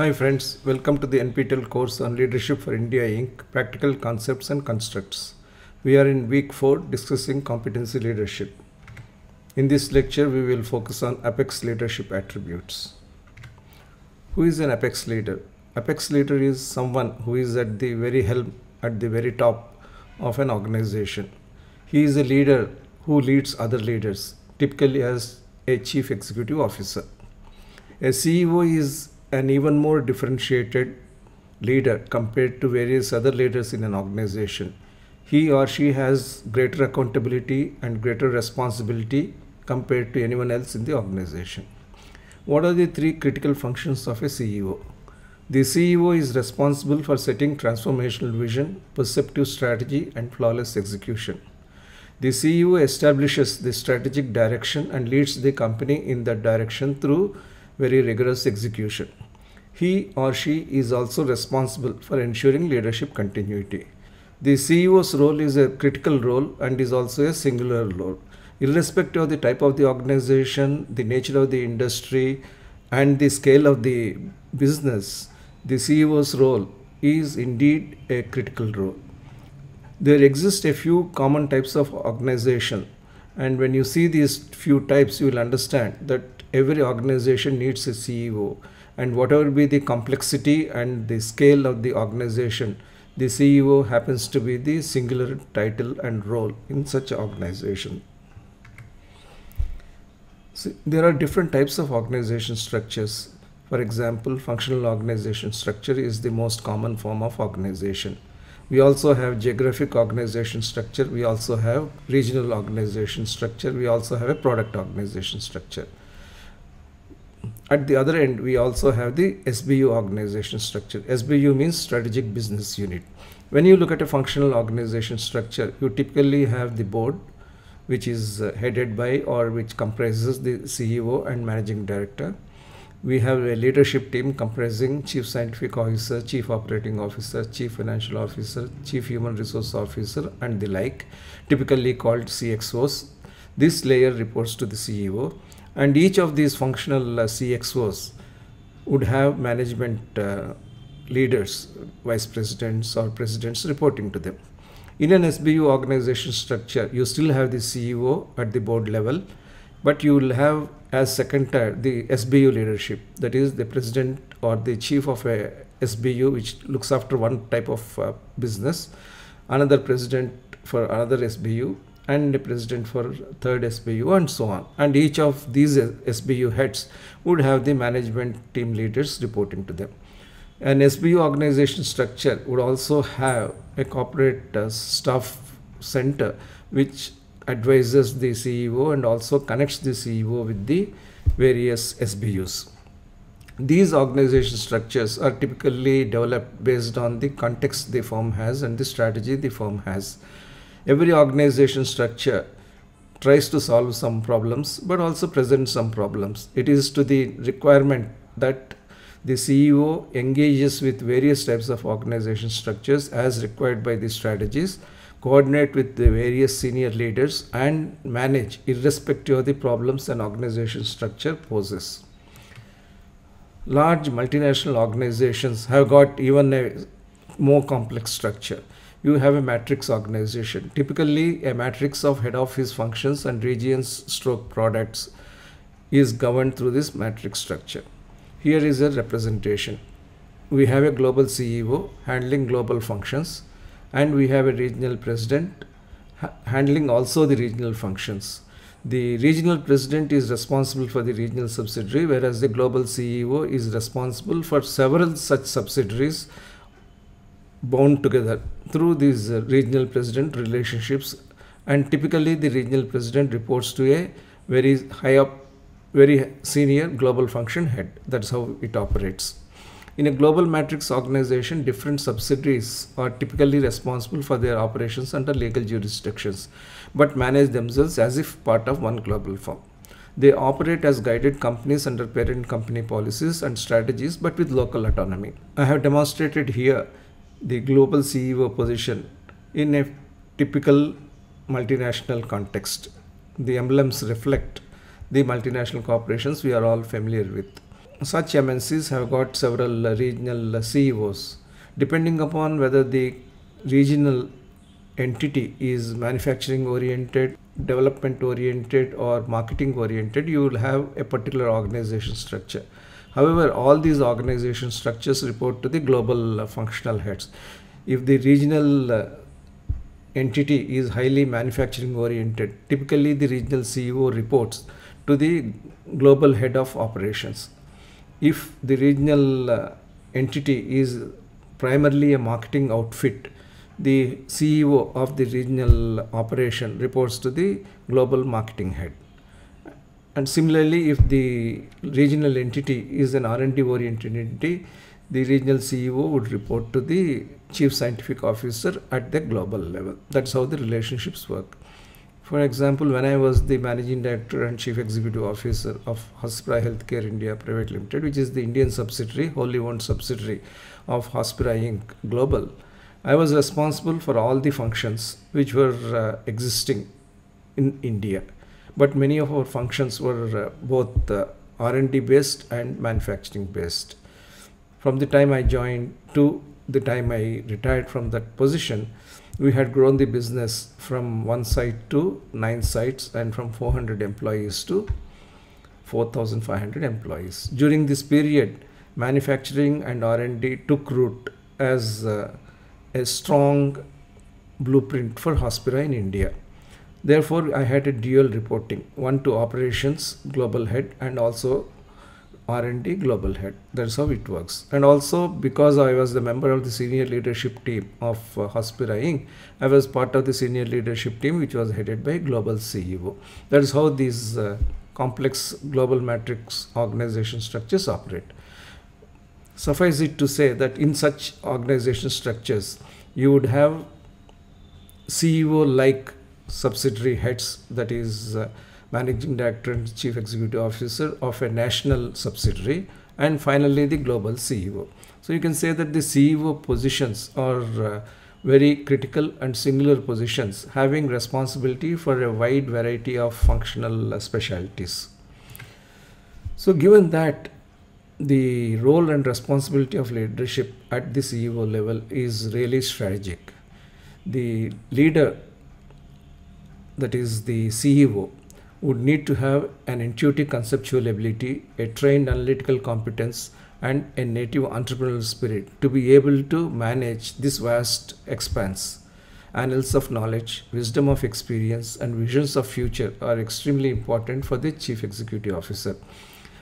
Hi friends, welcome to the NPTEL course on Leadership for India Inc. Practical Concepts and Constructs. We are in week 4 discussing competency leadership. In this lecture, we will focus on apex leadership attributes. Who is an apex leader? Apex leader is someone who is at the very helm, at the very top of an organization. He is a leader who leads other leaders, typically as a chief executive officer. A CEO is an even more differentiated leader compared to various other leaders in an organization. He or she has greater accountability and greater responsibility compared to anyone else in the organization. What are the three critical functions of a CEO? The CEO is responsible for setting transformational vision, perceptive strategy, and flawless execution. The CEO establishes the strategic direction and leads the company in that direction through very rigorous execution he or she is also responsible for ensuring leadership continuity. The CEO's role is a critical role and is also a singular role. Irrespective of the type of the organization, the nature of the industry, and the scale of the business, the CEO's role is indeed a critical role. There exist a few common types of organization and when you see these few types you will understand that every organization needs a CEO and whatever be the complexity and the scale of the organization, the CEO happens to be the singular title and role in such organization. See, there are different types of organization structures. For example, functional organization structure is the most common form of organization. We also have geographic organization structure. We also have regional organization structure. We also have a product organization structure at the other end, we also have the SBU organization structure. SBU means Strategic Business Unit. When you look at a functional organization structure, you typically have the board, which is uh, headed by or which comprises the CEO and managing director. We have a leadership team comprising chief scientific officer, chief operating officer, chief financial officer, chief human resource officer, and the like, typically called CXOs. This layer reports to the CEO and each of these functional uh, CXOs would have management uh, leaders, vice presidents or presidents reporting to them. In an SBU organization structure, you still have the CEO at the board level, but you will have as second tier uh, the SBU leadership, that is the president or the chief of a SBU which looks after one type of uh, business, another president for another SBU, and a president for third SBU and so on. And each of these SBU heads would have the management team leaders reporting to them. An SBU organization structure would also have a corporate uh, staff center which advises the CEO and also connects the CEO with the various SBUs. These organization structures are typically developed based on the context the firm has and the strategy the firm has every organization structure tries to solve some problems but also presents some problems. It is to the requirement that the CEO engages with various types of organization structures as required by the strategies, coordinate with the various senior leaders and manage irrespective of the problems an organization structure poses. Large multinational organizations have got even a more complex structure you have a matrix organization. Typically, a matrix of head office functions and regions stroke products is governed through this matrix structure. Here is a representation. We have a global CEO handling global functions and we have a regional president ha handling also the regional functions. The regional president is responsible for the regional subsidiary whereas the global CEO is responsible for several such subsidiaries bound together through these uh, regional president relationships and typically the regional president reports to a very high up very senior global function head that's how it operates in a global matrix organization different subsidiaries are typically responsible for their operations under legal jurisdictions but manage themselves as if part of one global firm they operate as guided companies under parent company policies and strategies but with local autonomy i have demonstrated here the global CEO position in a typical multinational context. The emblems reflect the multinational corporations we are all familiar with. Such MNCs have got several regional CEOs. Depending upon whether the regional entity is manufacturing oriented, development oriented, or marketing oriented, you will have a particular organization structure. However, all these organization structures report to the global uh, functional heads. If the regional uh, entity is highly manufacturing oriented, typically the regional CEO reports to the global head of operations. If the regional uh, entity is primarily a marketing outfit, the CEO of the regional operation reports to the global marketing head and similarly if the regional entity is an R&D oriented entity the regional CEO would report to the chief scientific officer at the global level that's how the relationships work for example when I was the managing director and chief executive officer of Hospira Healthcare India Private Limited which is the Indian subsidiary wholly owned subsidiary of Hospira Inc global I was responsible for all the functions which were uh, existing in India but many of our functions were uh, both uh, R&D based and manufacturing based. From the time I joined to the time I retired from that position, we had grown the business from one site to nine sites and from 400 employees to 4,500 employees. During this period, manufacturing and R&D took root as uh, a strong blueprint for Hospira in India. Therefore, I had a dual reporting, one to operations global head and also R&D global head. That's how it works. And also because I was the member of the senior leadership team of uh, Hospira Inc., I was part of the senior leadership team which was headed by global CEO. That is how these uh, complex global matrix organization structures operate. Suffice it to say that in such organization structures, you would have CEO-like subsidiary heads, that is uh, managing director and chief executive officer of a national subsidiary, and finally the global CEO. So you can say that the CEO positions are uh, very critical and singular positions having responsibility for a wide variety of functional uh, specialties. So given that the role and responsibility of leadership at the CEO level is really strategic. The leader that is the CEO, would need to have an intuitive conceptual ability, a trained analytical competence, and a native entrepreneurial spirit to be able to manage this vast expanse. Annals of knowledge, wisdom of experience, and visions of future are extremely important for the chief executive officer.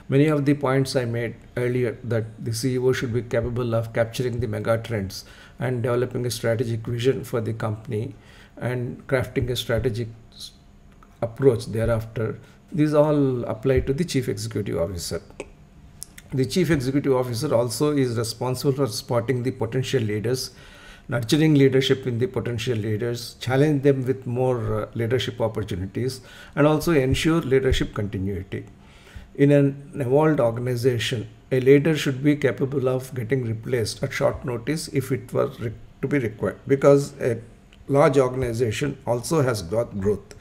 Many of the points I made earlier that the CEO should be capable of capturing the mega trends and developing a strategic vision for the company and crafting a strategic approach thereafter. These all apply to the chief executive officer. The chief executive officer also is responsible for spotting the potential leaders, nurturing leadership in the potential leaders, challenge them with more uh, leadership opportunities, and also ensure leadership continuity. In an evolved organization, a leader should be capable of getting replaced at short notice if it were to be required because a large organization also has got growth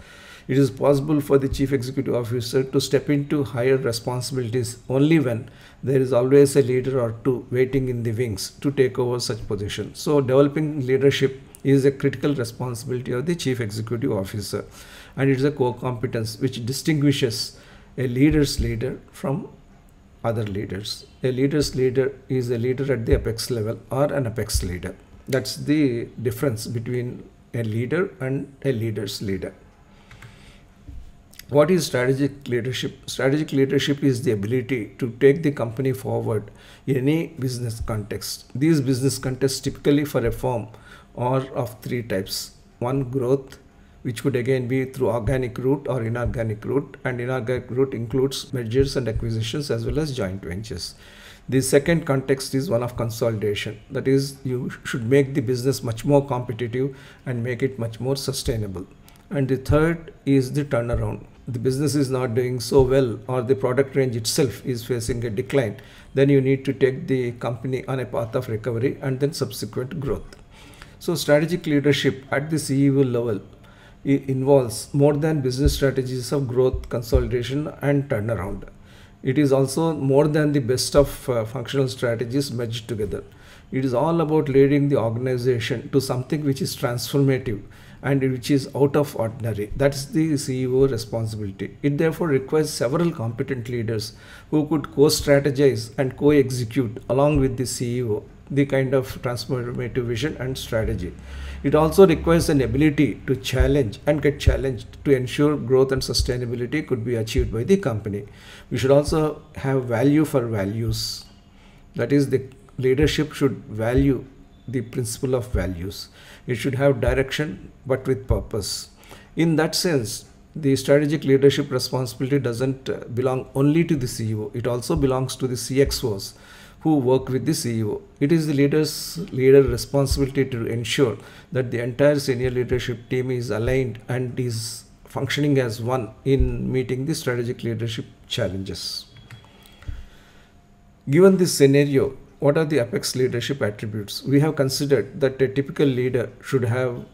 it is possible for the chief executive officer to step into higher responsibilities only when there is always a leader or two waiting in the wings to take over such position. So developing leadership is a critical responsibility of the chief executive officer and it is a core competence which distinguishes a leader's leader from other leaders. A leader's leader is a leader at the apex level or an apex leader. That's the difference between a leader and a leader's leader. What is strategic leadership? Strategic leadership is the ability to take the company forward in any business context. These business contexts typically for a firm are of three types. One, growth, which could again be through organic route or inorganic route and inorganic route includes mergers and acquisitions as well as joint ventures. The second context is one of consolidation. That is, you should make the business much more competitive and make it much more sustainable. And the third is the turnaround the business is not doing so well or the product range itself is facing a decline, then you need to take the company on a path of recovery and then subsequent growth. So strategic leadership at the CEO level involves more than business strategies of growth, consolidation and turnaround. It is also more than the best of uh, functional strategies merged together. It is all about leading the organization to something which is transformative and which is out of ordinary. That's the CEO responsibility. It therefore requires several competent leaders who could co-strategize and co-execute along with the CEO the kind of transformative vision and strategy. It also requires an ability to challenge and get challenged to ensure growth and sustainability could be achieved by the company. We should also have value for values. That is, the leadership should value the principle of values. It should have direction but with purpose. In that sense, the strategic leadership responsibility doesn't uh, belong only to the CEO, it also belongs to the CXOs who work with the CEO. It is the leader's leader responsibility to ensure that the entire senior leadership team is aligned and is functioning as one in meeting the strategic leadership challenges. Given this scenario, what are the apex leadership attributes? We have considered that a typical leader should have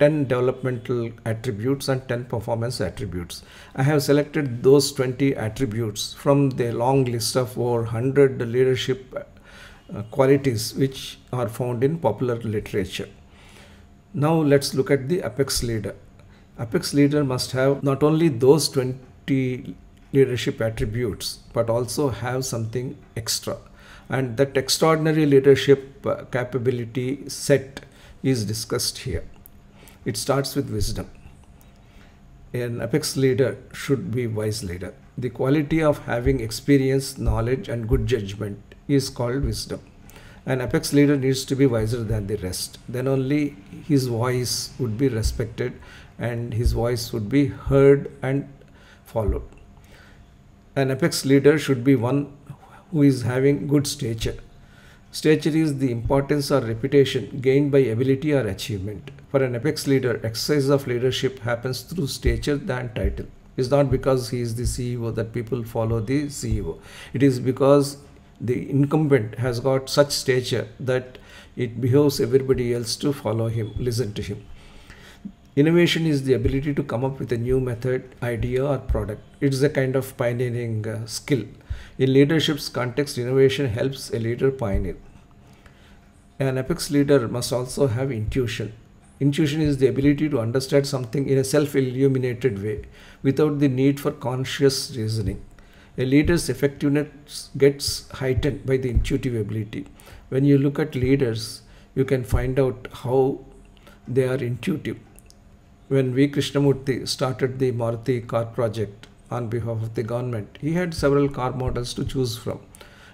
10 developmental attributes and 10 performance attributes. I have selected those 20 attributes from the long list of over 100 leadership uh, qualities which are found in popular literature. Now let's look at the apex leader. Apex leader must have not only those 20 leadership attributes but also have something extra and that extraordinary leadership uh, capability set is discussed here. It starts with wisdom. An apex leader should be wise leader. The quality of having experience, knowledge and good judgment is called wisdom. An apex leader needs to be wiser than the rest. Then only his voice would be respected and his voice would be heard and followed. An apex leader should be one who is having good stature. Stature is the importance or reputation gained by ability or achievement. For an apex leader, exercise of leadership happens through stature than title. It's not because he is the CEO that people follow the CEO. It is because the incumbent has got such stature that it behoves everybody else to follow him, listen to him. Innovation is the ability to come up with a new method, idea, or product. It's a kind of pioneering uh, skill in leadership's context, innovation helps a leader pioneer. An apex leader must also have intuition. Intuition is the ability to understand something in a self illuminated way without the need for conscious reasoning. A leader's effectiveness gets heightened by the intuitive ability. When you look at leaders, you can find out how they are intuitive. When V. Krishnamurti started the Maruti car project, on behalf of the government. He had several car models to choose from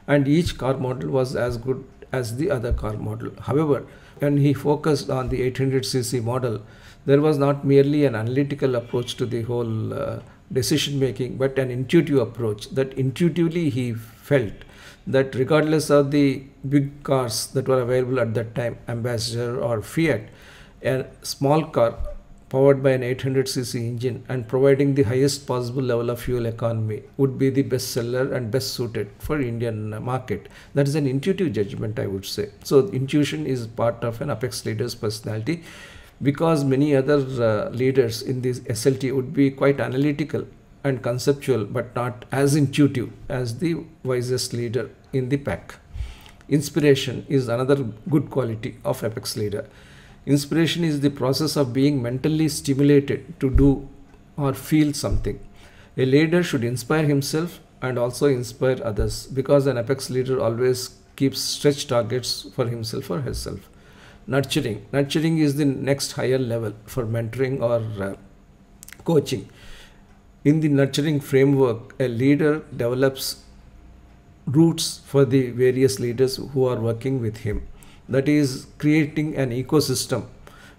and each car model was as good as the other car model. However, when he focused on the 800cc model, there was not merely an analytical approach to the whole uh, decision making but an intuitive approach that intuitively he felt that regardless of the big cars that were available at that time ambassador or fiat a small car powered by an 800cc engine and providing the highest possible level of fuel economy would be the best seller and best suited for Indian market. That is an intuitive judgment, I would say. So intuition is part of an apex leader's personality because many other uh, leaders in this SLT would be quite analytical and conceptual but not as intuitive as the wisest leader in the pack. Inspiration is another good quality of apex leader. Inspiration is the process of being mentally stimulated to do or feel something. A leader should inspire himself and also inspire others because an apex leader always keeps stretch targets for himself or herself. Nurturing. Nurturing is the next higher level for mentoring or uh, coaching. In the nurturing framework, a leader develops roots for the various leaders who are working with him that is creating an ecosystem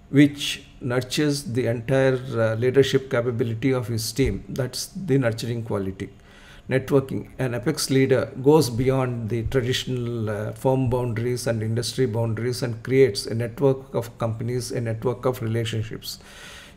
which nurtures the entire uh, leadership capability of his team. That's the nurturing quality. Networking. An apex leader goes beyond the traditional uh, firm boundaries and industry boundaries and creates a network of companies, a network of relationships.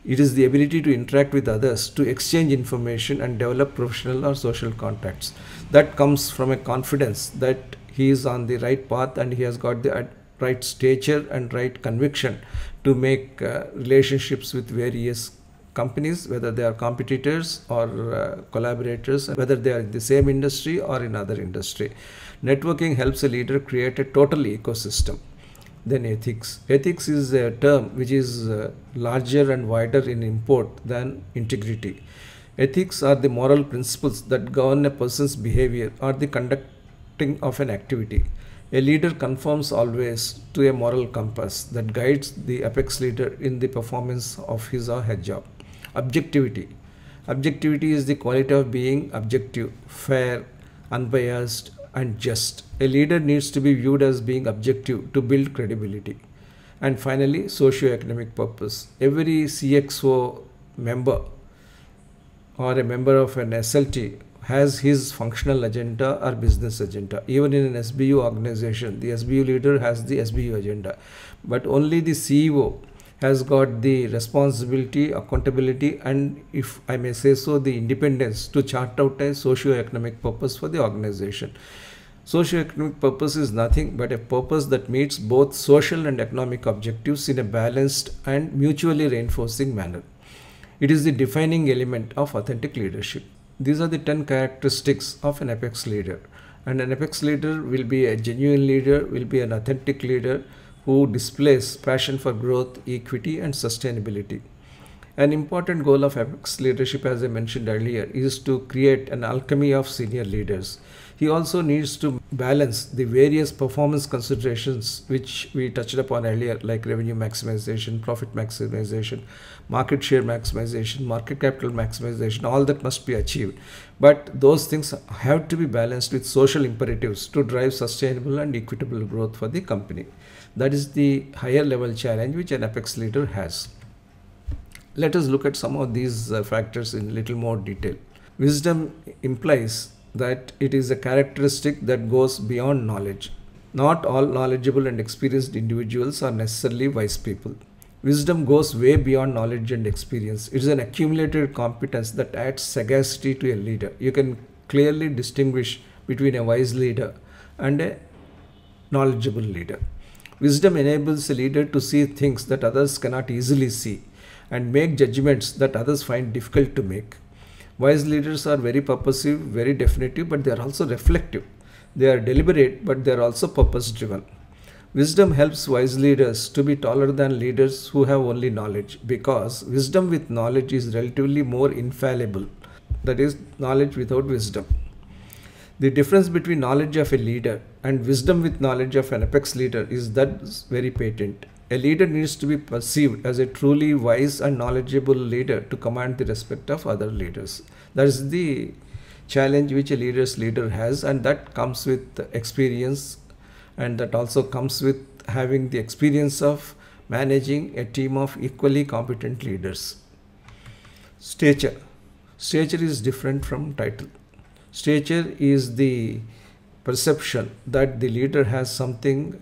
It is the ability to interact with others, to exchange information and develop professional or social contacts. That comes from a confidence that he is on the right path and he has got the right stature and right conviction to make uh, relationships with various companies whether they are competitors or uh, collaborators whether they are in the same industry or in other industry networking helps a leader create a total ecosystem then ethics ethics is a term which is uh, larger and wider in import than integrity ethics are the moral principles that govern a person's behavior or the conducting of an activity a leader conforms always to a moral compass that guides the apex leader in the performance of his or her job. Objectivity. Objectivity is the quality of being objective, fair, unbiased, and just. A leader needs to be viewed as being objective to build credibility. And finally, socio-economic purpose. Every CXO member or a member of an SLT has his functional agenda or business agenda. Even in an SBU organization, the SBU leader has the SBU agenda, but only the CEO has got the responsibility, accountability, and if I may say so, the independence to chart out a socio-economic purpose for the organization. Socio-economic purpose is nothing but a purpose that meets both social and economic objectives in a balanced and mutually reinforcing manner. It is the defining element of authentic leadership. These are the 10 characteristics of an apex leader. And an apex leader will be a genuine leader, will be an authentic leader who displays passion for growth, equity, and sustainability. An important goal of apex leadership, as I mentioned earlier, is to create an alchemy of senior leaders he also needs to balance the various performance considerations which we touched upon earlier, like revenue maximization, profit maximization, market share maximization, market capital maximization, all that must be achieved. But those things have to be balanced with social imperatives to drive sustainable and equitable growth for the company. That is the higher level challenge which an apex leader has. Let us look at some of these uh, factors in little more detail. Wisdom implies that it is a characteristic that goes beyond knowledge. Not all knowledgeable and experienced individuals are necessarily wise people. Wisdom goes way beyond knowledge and experience. It is an accumulated competence that adds sagacity to a leader. You can clearly distinguish between a wise leader and a knowledgeable leader. Wisdom enables a leader to see things that others cannot easily see and make judgments that others find difficult to make. Wise leaders are very purposive, very definitive, but they are also reflective. They are deliberate, but they are also purpose driven. Wisdom helps wise leaders to be taller than leaders who have only knowledge because wisdom with knowledge is relatively more infallible. That is, knowledge without wisdom. The difference between knowledge of a leader and wisdom with knowledge of an apex leader is that very patent. A leader needs to be perceived as a truly wise and knowledgeable leader to command the respect of other leaders. That is the challenge which a leader's leader has and that comes with experience and that also comes with having the experience of managing a team of equally competent leaders. Stature. Stature is different from title. Stature is the perception that the leader has something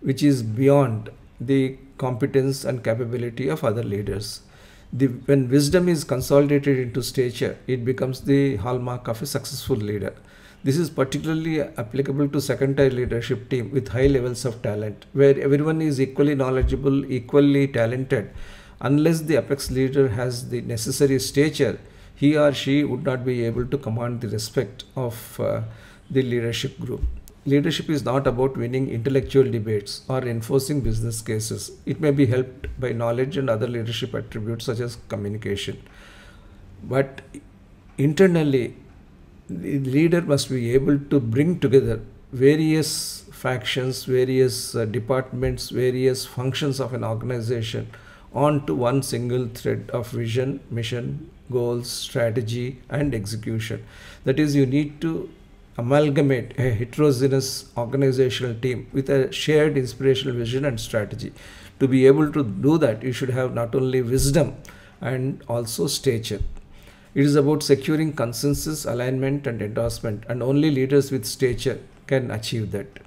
which is beyond the competence and capability of other leaders the, when wisdom is consolidated into stature, it becomes the hallmark of a successful leader. This is particularly applicable to second tier leadership team with high levels of talent, where everyone is equally knowledgeable, equally talented. Unless the apex leader has the necessary stature, he or she would not be able to command the respect of uh, the leadership group. Leadership is not about winning intellectual debates or enforcing business cases. It may be helped by knowledge and other leadership attributes such as communication. But internally, the leader must be able to bring together various factions, various uh, departments, various functions of an organization onto one single thread of vision, mission, goals, strategy, and execution. That is, you need to amalgamate a heterogeneous organizational team with a shared inspirational vision and strategy. To be able to do that, you should have not only wisdom and also stature. It is about securing consensus, alignment, and endorsement, and only leaders with stature can achieve that.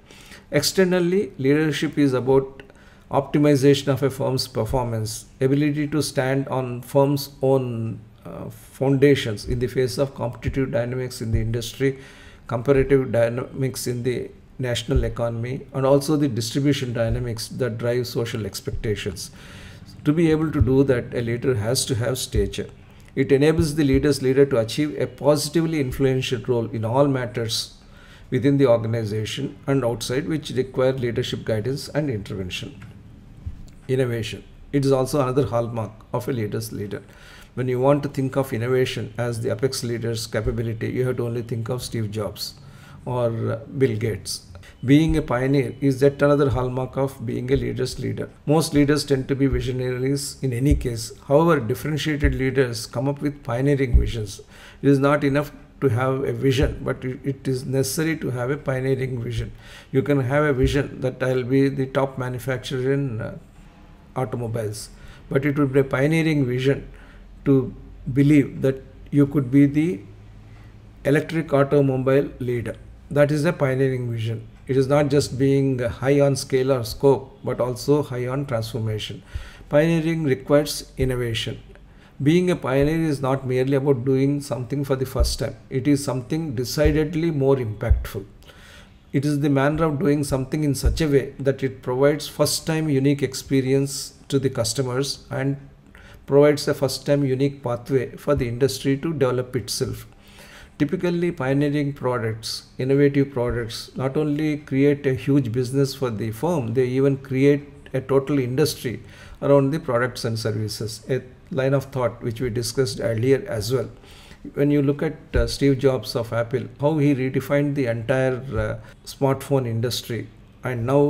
Externally, leadership is about optimization of a firm's performance, ability to stand on firm's own uh, foundations in the face of competitive dynamics in the industry comparative dynamics in the national economy and also the distribution dynamics that drive social expectations. To be able to do that, a leader has to have stature. It enables the leader's leader to achieve a positively influential role in all matters within the organization and outside which require leadership guidance and intervention. Innovation. It is also another hallmark of a leader's leader when you want to think of innovation as the apex leader's capability, you have to only think of Steve Jobs or uh, Bill Gates. Being a pioneer is yet another hallmark of being a leader's leader. Most leaders tend to be visionaries in any case. However, differentiated leaders come up with pioneering visions. It is not enough to have a vision, but it is necessary to have a pioneering vision. You can have a vision that I'll be the top manufacturer in uh, automobiles, but it would be a pioneering vision to believe that you could be the electric automobile leader. That is a pioneering vision. It is not just being high on scale or scope, but also high on transformation. Pioneering requires innovation. Being a pioneer is not merely about doing something for the first time. It is something decidedly more impactful. It is the manner of doing something in such a way that it provides first time unique experience to the customers and provides a first-time unique pathway for the industry to develop itself. Typically, pioneering products, innovative products, not only create a huge business for the firm, they even create a total industry around the products and services, a line of thought which we discussed earlier as well. When you look at uh, Steve Jobs of Apple, how he redefined the entire uh, smartphone industry, and now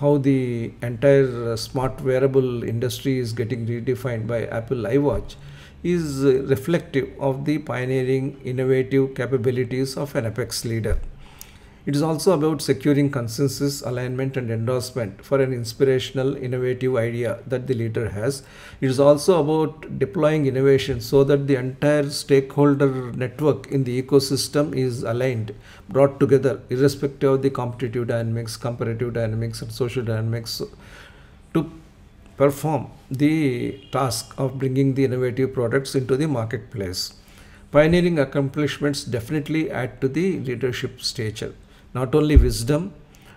how the entire uh, smart wearable industry is getting redefined by Apple iWatch is uh, reflective of the pioneering innovative capabilities of an apex leader. It is also about securing consensus, alignment, and endorsement for an inspirational, innovative idea that the leader has. It is also about deploying innovation so that the entire stakeholder network in the ecosystem is aligned, brought together, irrespective of the competitive dynamics, comparative dynamics, and social dynamics, to perform the task of bringing the innovative products into the marketplace. Pioneering accomplishments definitely add to the leadership stature not only wisdom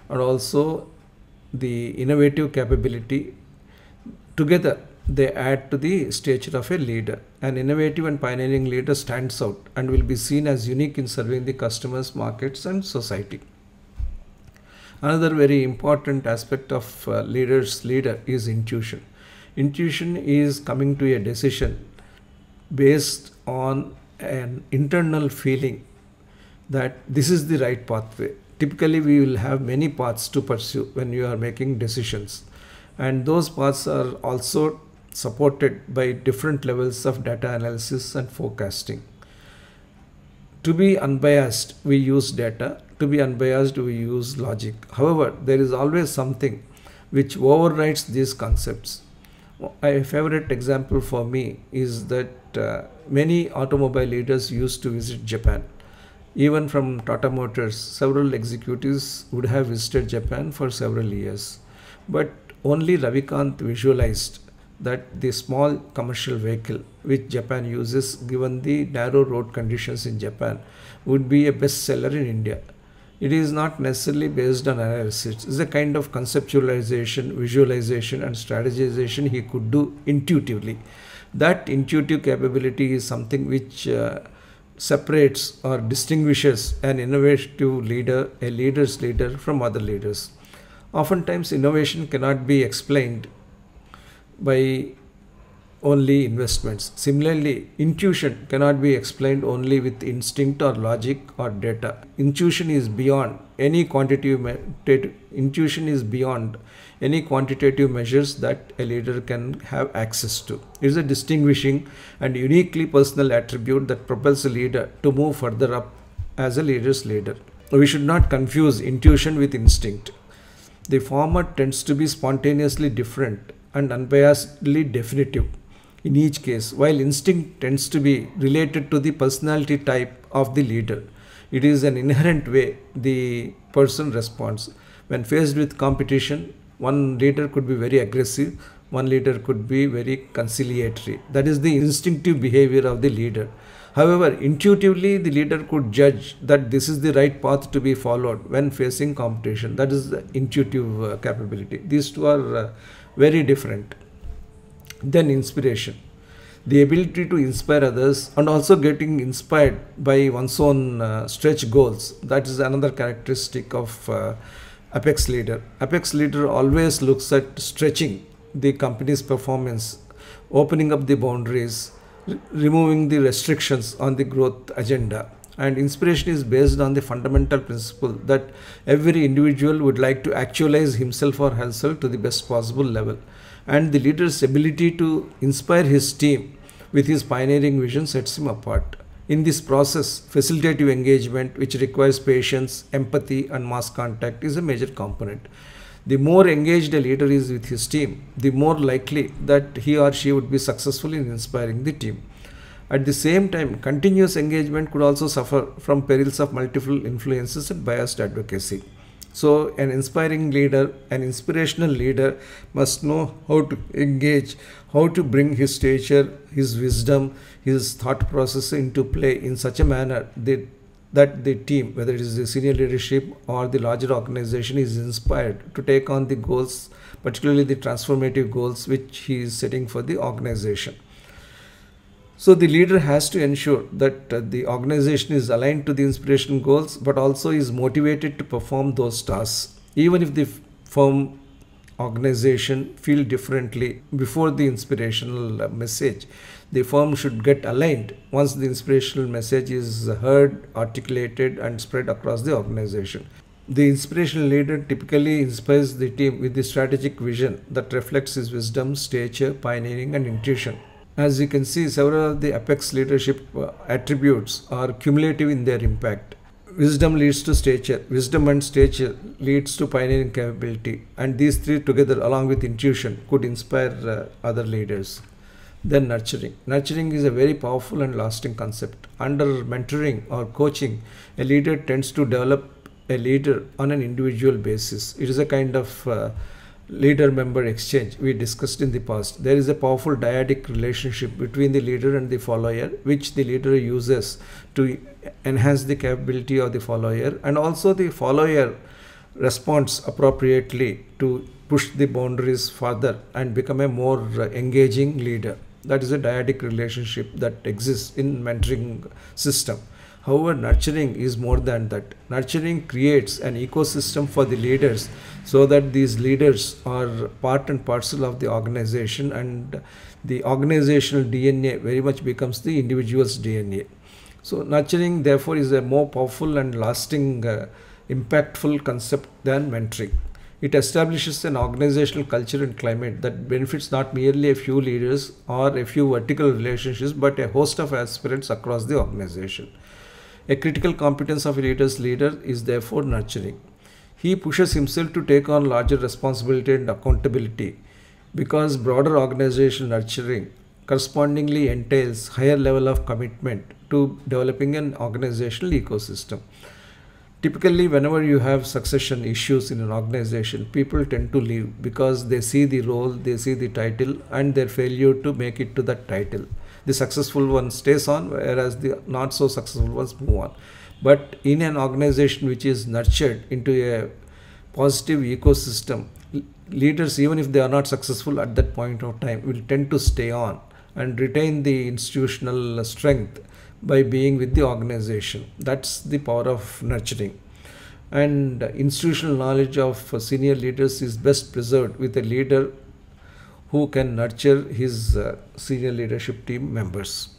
but also the innovative capability together they add to the stature of a leader. An innovative and pioneering leader stands out and will be seen as unique in serving the customers, markets, and society. Another very important aspect of uh, leader's leader is intuition. Intuition is coming to a decision based on an internal feeling that this is the right pathway typically we will have many paths to pursue when you are making decisions and those paths are also supported by different levels of data analysis and forecasting. To be unbiased, we use data. To be unbiased, we use logic. However, there is always something which overrides these concepts. A favorite example for me is that uh, many automobile leaders used to visit Japan even from Tata Motors, several executives would have visited Japan for several years. But only Ravikant visualized that the small commercial vehicle which Japan uses given the narrow road conditions in Japan would be a bestseller in India. It is not necessarily based on analysis. It's a kind of conceptualization, visualization and strategization he could do intuitively. That intuitive capability is something which uh, separates or distinguishes an innovative leader, a leader's leader, from other leaders. Oftentimes, innovation cannot be explained by only investments. Similarly, intuition cannot be explained only with instinct or logic or data. Intuition is beyond any quantitative intuition is beyond any quantitative measures that a leader can have access to. It is a distinguishing and uniquely personal attribute that propels a leader to move further up as a leader's leader. We should not confuse intuition with instinct. The former tends to be spontaneously different and unbiasedly definitive in each case, while instinct tends to be related to the personality type of the leader. It is an inherent way the person responds. When faced with competition, one leader could be very aggressive, one leader could be very conciliatory. That is the instinctive behavior of the leader. However, intuitively, the leader could judge that this is the right path to be followed when facing competition. That is the intuitive uh, capability. These two are uh, very different. Then inspiration the ability to inspire others and also getting inspired by one's own uh, stretch goals that is another characteristic of uh, apex leader apex leader always looks at stretching the company's performance opening up the boundaries removing the restrictions on the growth agenda and inspiration is based on the fundamental principle that every individual would like to actualize himself or herself to the best possible level and the leader's ability to inspire his team with his pioneering vision sets him apart. In this process, facilitative engagement, which requires patience, empathy, and mass contact, is a major component. The more engaged a leader is with his team, the more likely that he or she would be successful in inspiring the team. At the same time, continuous engagement could also suffer from perils of multiple influences and biased advocacy. So an inspiring leader, an inspirational leader must know how to engage, how to bring his stature, his wisdom, his thought process into play in such a manner that that the team, whether it is the senior leadership or the larger organization, is inspired to take on the goals, particularly the transformative goals which he is setting for the organization. So the leader has to ensure that uh, the organization is aligned to the inspiration goals, but also is motivated to perform those tasks, even if the firm organization feel differently before the inspirational uh, message the firm should get aligned once the inspirational message is heard articulated and spread across the organization the inspirational leader typically inspires the team with the strategic vision that reflects his wisdom stature pioneering and intuition as you can see, several of the apex leadership uh, attributes are cumulative in their impact. Wisdom leads to stature, wisdom and stature leads to pioneering capability, and these three together, along with intuition, could inspire uh, other leaders. Then, nurturing. Nurturing is a very powerful and lasting concept. Under mentoring or coaching, a leader tends to develop a leader on an individual basis. It is a kind of uh, leader member exchange we discussed in the past there is a powerful dyadic relationship between the leader and the follower which the leader uses to enhance the capability of the follower and also the follower responds appropriately to push the boundaries further and become a more engaging leader that is a dyadic relationship that exists in mentoring system However, nurturing is more than that. Nurturing creates an ecosystem for the leaders so that these leaders are part and parcel of the organization and the organizational DNA very much becomes the individual's DNA. So, nurturing therefore is a more powerful and lasting, uh, impactful concept than mentoring. It establishes an organizational culture and climate that benefits not merely a few leaders or a few vertical relationships but a host of aspirants across the organization. A critical competence of a leader's leader is therefore nurturing. He pushes himself to take on larger responsibility and accountability because broader organizational nurturing correspondingly entails higher level of commitment to developing an organizational ecosystem. Typically, whenever you have succession issues in an organization, people tend to leave because they see the role, they see the title and their failure to make it to that title the successful one stays on, whereas the not so successful ones move on. But in an organization which is nurtured into a positive ecosystem, leaders, even if they are not successful at that point of time, will tend to stay on and retain the institutional strength by being with the organization. That's the power of nurturing. And institutional knowledge of senior leaders is best preserved with a leader who can nurture his uh, senior leadership team members.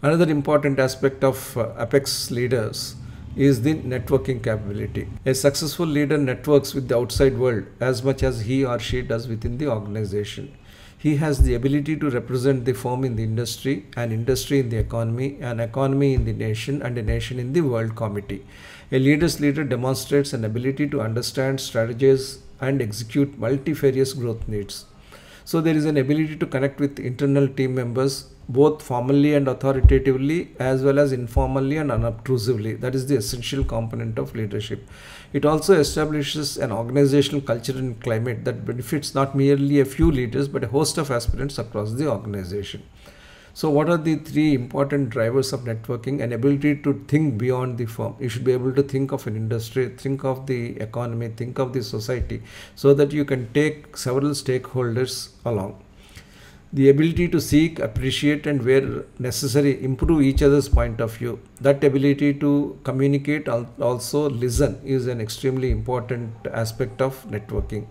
Another important aspect of uh, Apex leaders is the networking capability. A successful leader networks with the outside world as much as he or she does within the organization. He has the ability to represent the firm in the industry, an industry in the economy, an economy in the nation, and a nation in the world committee. A leader's leader demonstrates an ability to understand, strategize, and execute multifarious growth needs. So there is an ability to connect with internal team members both formally and authoritatively as well as informally and unobtrusively. That is the essential component of leadership. It also establishes an organizational culture and climate that benefits not merely a few leaders but a host of aspirants across the organization. So what are the three important drivers of networking and ability to think beyond the firm? You should be able to think of an industry, think of the economy, think of the society so that you can take several stakeholders along. The ability to seek, appreciate and where necessary improve each other's point of view. That ability to communicate also listen is an extremely important aspect of networking.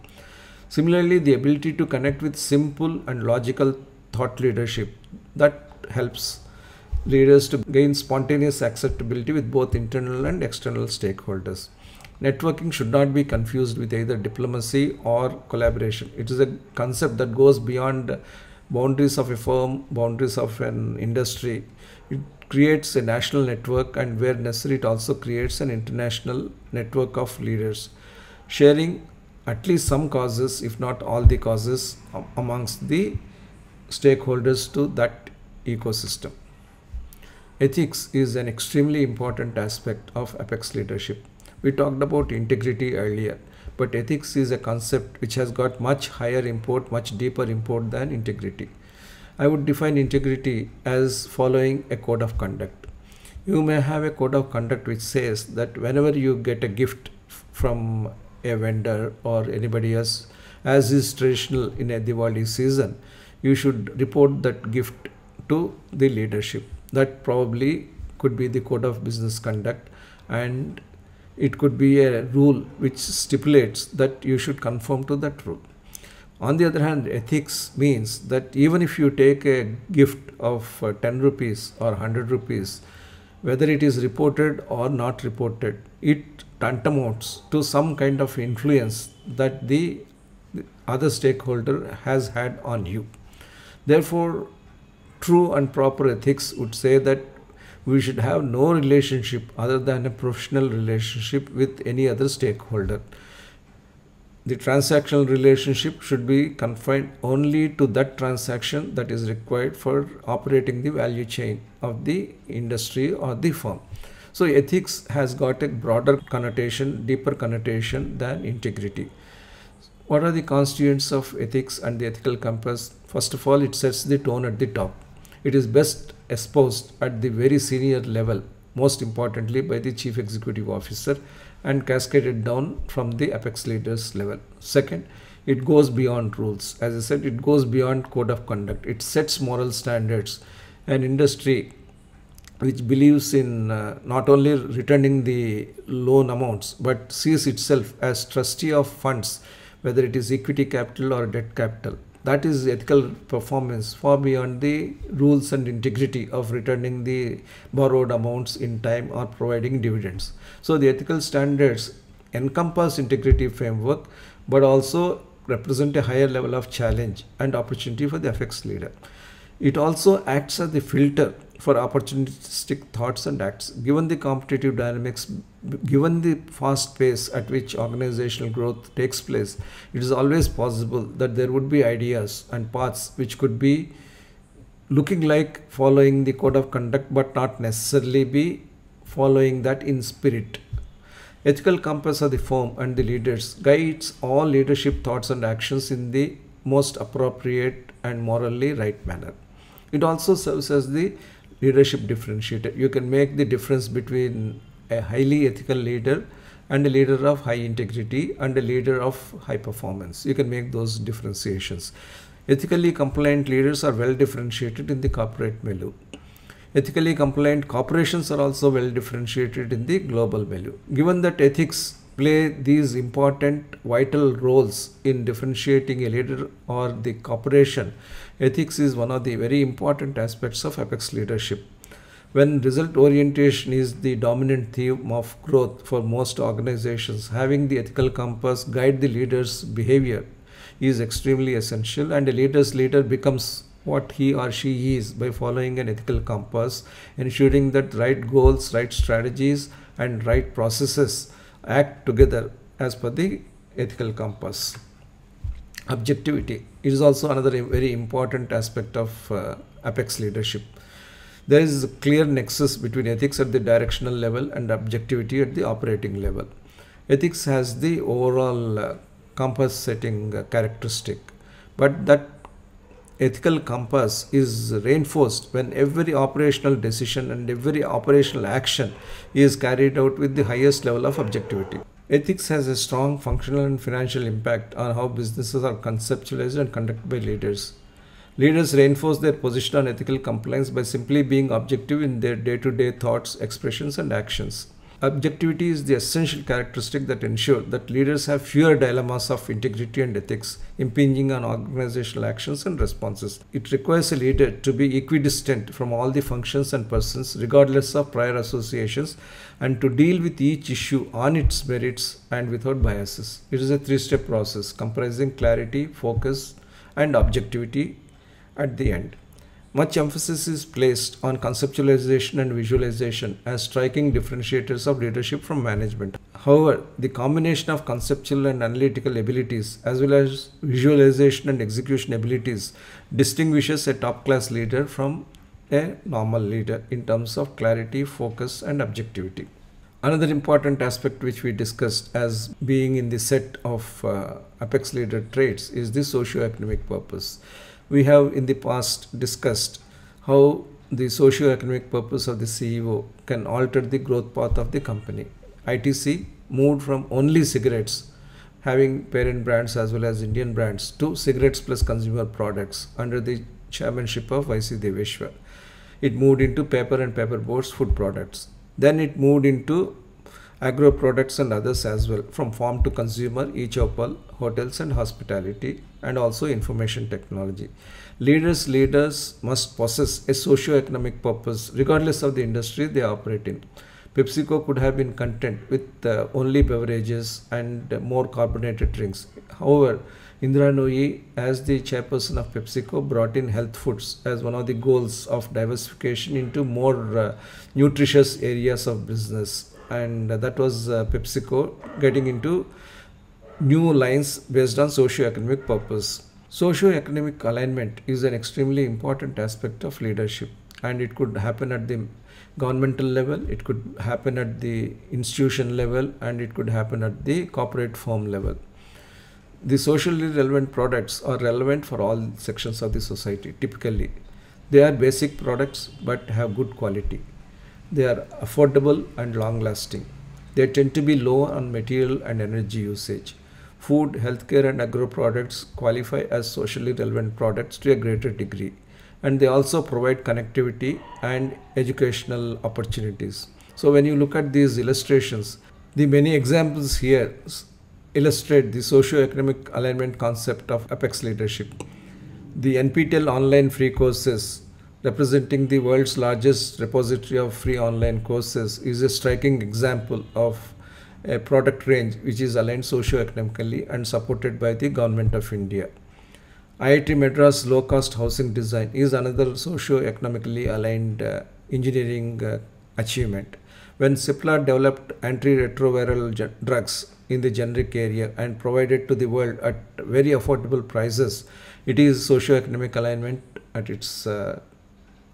Similarly, the ability to connect with simple and logical thought leadership that helps leaders to gain spontaneous acceptability with both internal and external stakeholders. Networking should not be confused with either diplomacy or collaboration. It is a concept that goes beyond boundaries of a firm, boundaries of an industry. It creates a national network and where necessary it also creates an international network of leaders. Sharing at least some causes, if not all the causes amongst the stakeholders to that ecosystem. Ethics is an extremely important aspect of Apex leadership. We talked about integrity earlier, but ethics is a concept which has got much higher import, much deeper import than integrity. I would define integrity as following a code of conduct. You may have a code of conduct which says that whenever you get a gift from a vendor or anybody else, as is traditional in a Diwali season, you should report that gift to the leadership. That probably could be the code of business conduct and it could be a rule which stipulates that you should conform to that rule. On the other hand, ethics means that even if you take a gift of uh, 10 rupees or 100 rupees, whether it is reported or not reported, it tantamounts to some kind of influence that the other stakeholder has had on you. Therefore, true and proper ethics would say that we should have no relationship other than a professional relationship with any other stakeholder. The transactional relationship should be confined only to that transaction that is required for operating the value chain of the industry or the firm. So ethics has got a broader connotation, deeper connotation than integrity. What are the constituents of ethics and the ethical compass? First of all, it sets the tone at the top. It is best exposed at the very senior level, most importantly by the chief executive officer and cascaded down from the apex leaders level. Second, it goes beyond rules. As I said, it goes beyond code of conduct. It sets moral standards. An industry which believes in uh, not only returning the loan amounts but sees itself as trustee of funds whether it is equity capital or debt capital. That is ethical performance far beyond the rules and integrity of returning the borrowed amounts in time or providing dividends. So the ethical standards encompass integrity framework but also represent a higher level of challenge and opportunity for the FX leader. It also acts as the filter for opportunistic thoughts and acts. Given the competitive dynamics, given the fast pace at which organizational growth takes place, it is always possible that there would be ideas and paths which could be looking like following the code of conduct but not necessarily be following that in spirit. Ethical compass of the firm and the leaders guides all leadership thoughts and actions in the most appropriate and morally right manner. It also serves as the leadership differentiator. You can make the difference between a highly ethical leader and a leader of high integrity and a leader of high performance. You can make those differentiations. Ethically compliant leaders are well differentiated in the corporate milieu. Ethically compliant corporations are also well differentiated in the global milieu. Given that ethics play these important vital roles in differentiating a leader or the corporation, Ethics is one of the very important aspects of Apex leadership. When result orientation is the dominant theme of growth for most organizations, having the ethical compass guide the leader's behavior is extremely essential and a leader's leader becomes what he or she is by following an ethical compass, ensuring that right goals, right strategies and right processes act together as per the ethical compass. Objectivity it is also another very important aspect of uh, apex leadership there is a clear nexus between ethics at the directional level and objectivity at the operating level ethics has the overall uh, compass setting uh, characteristic but that ethical compass is reinforced when every operational decision and every operational action is carried out with the highest level of objectivity Ethics has a strong functional and financial impact on how businesses are conceptualized and conducted by leaders. Leaders reinforce their position on ethical compliance by simply being objective in their day to day thoughts, expressions, and actions. Objectivity is the essential characteristic that ensures that leaders have fewer dilemmas of integrity and ethics impinging on organizational actions and responses. It requires a leader to be equidistant from all the functions and persons regardless of prior associations and to deal with each issue on its merits and without biases. It is a three-step process comprising clarity, focus and objectivity at the end. Much emphasis is placed on conceptualization and visualization as striking differentiators of leadership from management. However, the combination of conceptual and analytical abilities, as well as visualization and execution abilities, distinguishes a top class leader from a normal leader in terms of clarity, focus, and objectivity. Another important aspect which we discussed as being in the set of uh, apex leader traits is the socio-economic purpose we have in the past discussed how the socio-economic purpose of the CEO can alter the growth path of the company. ITC moved from only cigarettes having parent brands as well as Indian brands to cigarettes plus consumer products under the chairmanship of YC Deveshwar. It moved into paper and paperboards food products. Then it moved into agro products and others as well from farm to consumer, e-chopal, hotels and hospitality and also information technology. Leaders, leaders must possess a socio-economic purpose regardless of the industry they operate in. PepsiCo could have been content with uh, only beverages and uh, more carbonated drinks. However, Indra Nooyi, as the chairperson of PepsiCo, brought in health foods as one of the goals of diversification into more uh, nutritious areas of business and uh, that was uh, PepsiCo getting into new lines based on socio-economic purpose. Socio-economic alignment is an extremely important aspect of leadership and it could happen at the governmental level, it could happen at the institution level and it could happen at the corporate firm level. The socially relevant products are relevant for all sections of the society typically. They are basic products but have good quality. They are affordable and long lasting. They tend to be low on material and energy usage. Food, healthcare, and agro products qualify as socially relevant products to a greater degree. And they also provide connectivity and educational opportunities. So, when you look at these illustrations, the many examples here illustrate the socio-economic alignment concept of apex leadership. The NPTEL online free courses representing the world's largest repository of free online courses, is a striking example of a product range which is aligned socio-economically and supported by the Government of India. IIT Madras low cost housing design is another socio-economically aligned uh, engineering uh, achievement. When Cipla developed antiretroviral drugs in the generic area and provided to the world at very affordable prices, it is socio-economic alignment at its uh,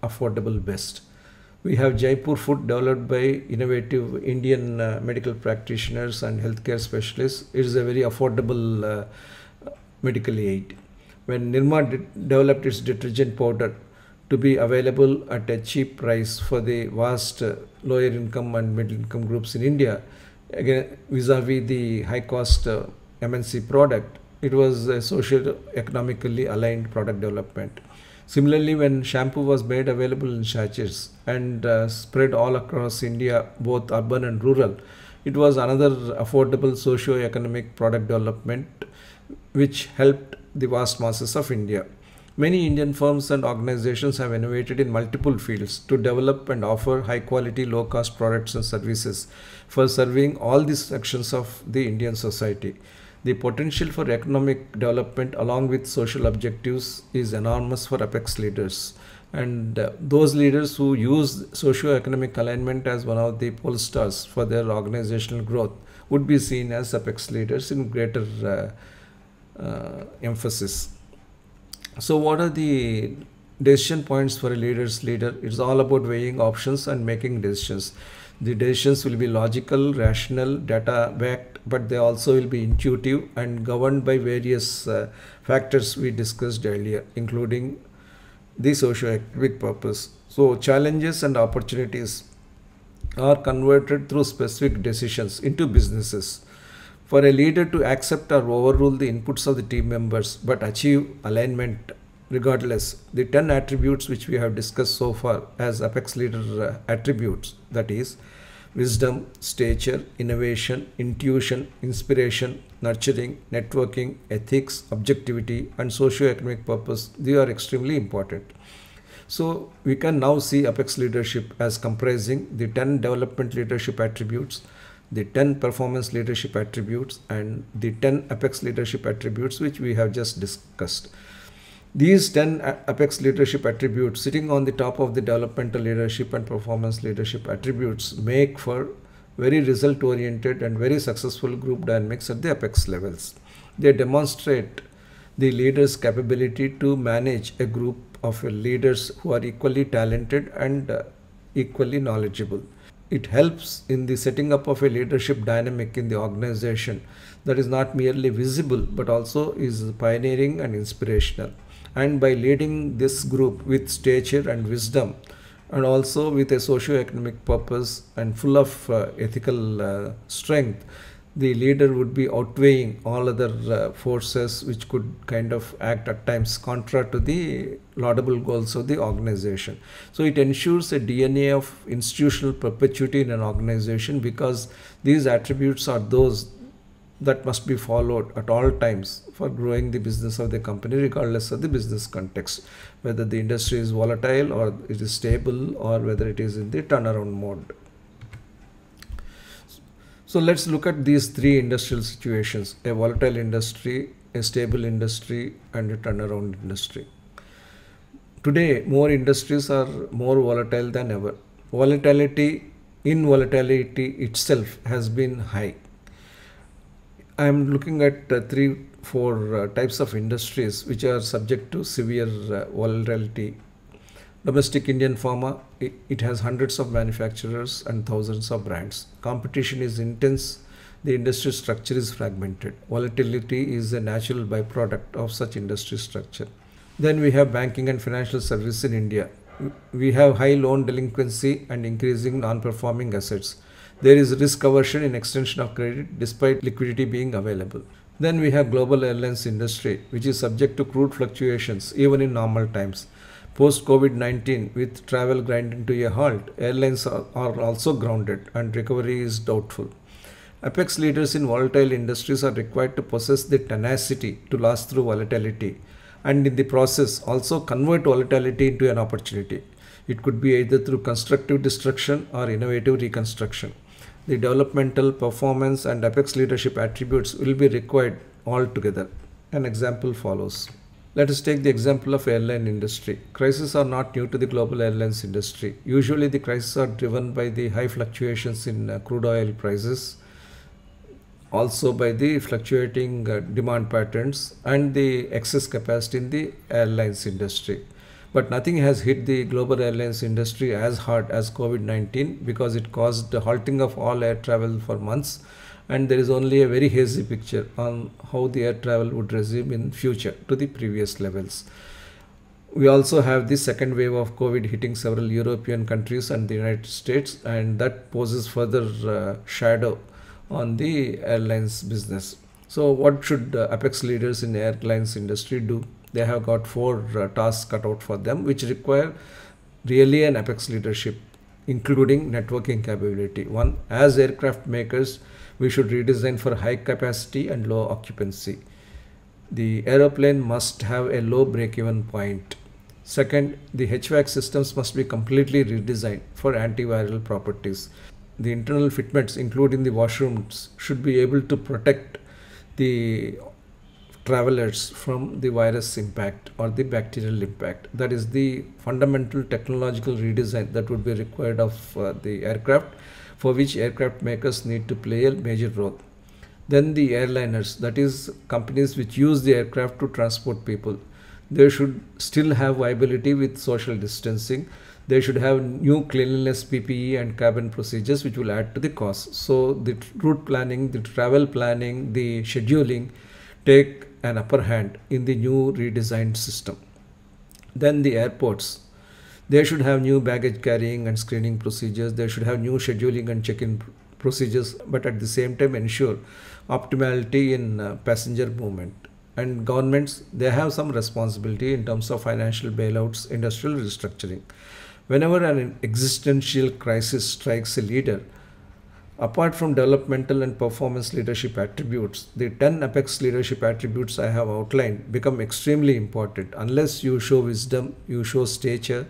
affordable best. We have Jaipur food developed by innovative Indian uh, medical practitioners and healthcare specialists. It is a very affordable uh, medical aid. When Nirma de developed its detergent powder to be available at a cheap price for the vast uh, lower income and middle income groups in India, again vis-a-vis the high cost uh, MNC product, it was a socio economically aligned product development. Similarly, when shampoo was made available in sachets and uh, spread all across India, both urban and rural, it was another affordable socio-economic product development which helped the vast masses of India. Many Indian firms and organizations have innovated in multiple fields to develop and offer high quality, low cost products and services for serving all these sections of the Indian society. The potential for economic development along with social objectives is enormous for apex leaders. And uh, those leaders who use socio-economic alignment as one of the pole stars for their organizational growth would be seen as apex leaders in greater uh, uh, emphasis. So what are the decision points for a leader's leader? It's all about weighing options and making decisions. The decisions will be logical, rational, data-backed, but they also will be intuitive and governed by various uh, factors we discussed earlier, including the social economic purpose. So challenges and opportunities are converted through specific decisions into businesses. For a leader to accept or overrule the inputs of the team members but achieve alignment regardless, the 10 attributes which we have discussed so far as apex leader uh, attributes, that is, wisdom, stature, innovation, intuition, inspiration, nurturing, networking, ethics, objectivity, and socio-economic purpose. They are extremely important. So we can now see Apex leadership as comprising the 10 development leadership attributes, the 10 performance leadership attributes, and the 10 Apex leadership attributes which we have just discussed. These 10 Apex leadership attributes sitting on the top of the developmental leadership and performance leadership attributes make for very result oriented and very successful group dynamics at the Apex levels. They demonstrate the leader's capability to manage a group of leaders who are equally talented and uh, equally knowledgeable. It helps in the setting up of a leadership dynamic in the organization that is not merely visible but also is pioneering and inspirational and by leading this group with stature and wisdom and also with a socio-economic purpose and full of uh, ethical uh, strength the leader would be outweighing all other uh, forces which could kind of act at times contra to the laudable goals of the organization. So it ensures a DNA of institutional perpetuity in an organization because these attributes are those that must be followed at all times for growing the business of the company regardless of the business context whether the industry is volatile or it is stable or whether it is in the turnaround mode so let's look at these three industrial situations a volatile industry a stable industry and a turnaround industry today more industries are more volatile than ever volatility in volatility itself has been high I'm looking at uh, three, four uh, types of industries which are subject to severe uh, volatility. Domestic Indian pharma, it, it has hundreds of manufacturers and thousands of brands. Competition is intense. The industry structure is fragmented. Volatility is a natural byproduct of such industry structure. Then we have banking and financial services in India. We have high loan delinquency and increasing non-performing assets there is risk aversion in extension of credit despite liquidity being available. Then we have global airlines industry, which is subject to crude fluctuations even in normal times. Post COVID-19, with travel grinding to a halt, airlines are, are also grounded and recovery is doubtful. Apex leaders in volatile industries are required to possess the tenacity to last through volatility and in the process also convert volatility into an opportunity. It could be either through constructive destruction or innovative reconstruction the developmental performance and apex leadership attributes will be required altogether. An example follows. Let us take the example of airline industry. Crises are not new to the global airlines industry. Usually the crises are driven by the high fluctuations in uh, crude oil prices, also by the fluctuating uh, demand patterns and the excess capacity in the airlines industry. But nothing has hit the global airlines industry as hard as COVID 19 because it caused the halting of all air travel for months and there is only a very hazy picture on how the air travel would resume in future to the previous levels. We also have the second wave of COVID hitting several European countries and the United States and that poses further uh, shadow on the airlines business. So what should uh, apex leaders in airlines industry do? they have got four uh, tasks cut out for them which require really an apex leadership including networking capability one as aircraft makers we should redesign for high capacity and low occupancy the aeroplane must have a low break even point second the hvac systems must be completely redesigned for antiviral properties the internal fitments including the washrooms should be able to protect the travelers from the virus impact or the bacterial impact. That is the fundamental technological redesign that would be required of uh, the aircraft for which aircraft makers need to play a major role. Then the airliners, that is companies which use the aircraft to transport people. They should still have viability with social distancing. They should have new cleanliness PPE and cabin procedures which will add to the cost. So the route planning, the travel planning, the scheduling take an upper hand in the new redesigned system. Then the airports. They should have new baggage carrying and screening procedures. They should have new scheduling and check-in procedures, but at the same time ensure optimality in uh, passenger movement. And governments, they have some responsibility in terms of financial bailouts, industrial restructuring. Whenever an existential crisis strikes a leader, apart from developmental and performance leadership attributes, the 10 apex leadership attributes I have outlined become extremely important. Unless you show wisdom, you show stature,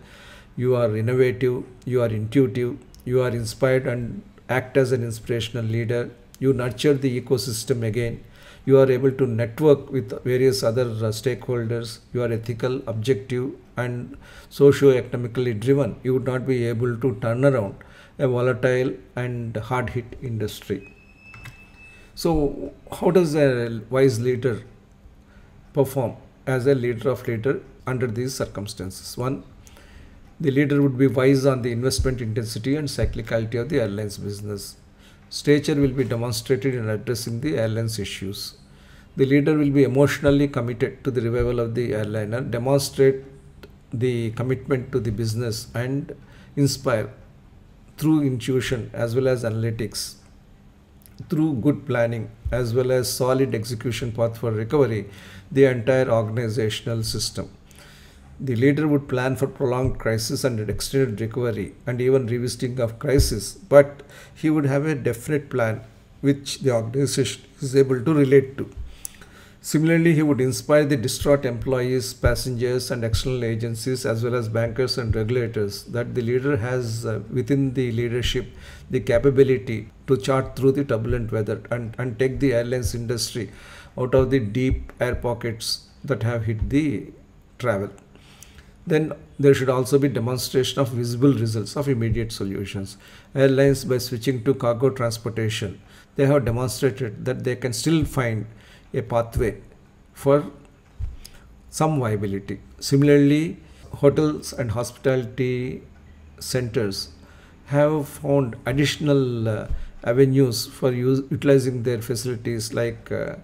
you are innovative, you are intuitive, you are inspired and act as an inspirational leader, you nurture the ecosystem again, you are able to network with various other uh, stakeholders, you are ethical, objective, and socio-economically driven, you would not be able to turn around a volatile and hard hit industry. So how does a wise leader perform as a leader of leader under these circumstances? One, the leader would be wise on the investment intensity and cyclicality of the airlines business. Stature will be demonstrated in addressing the airlines issues. The leader will be emotionally committed to the revival of the airliner, demonstrate the commitment to the business and inspire through intuition as well as analytics, through good planning as well as solid execution path for recovery, the entire organizational system. The leader would plan for prolonged crisis and extended recovery and even revisiting of crisis, but he would have a definite plan which the organization is able to relate to. Similarly, he would inspire the distraught employees, passengers, and external agencies, as well as bankers and regulators, that the leader has uh, within the leadership the capability to chart through the turbulent weather and, and take the airlines industry out of the deep air pockets that have hit the travel. Then there should also be demonstration of visible results of immediate solutions. Airlines, by switching to cargo transportation, they have demonstrated that they can still find a pathway for some viability. Similarly, hotels and hospitality centers have found additional uh, avenues for use, utilizing their facilities like uh,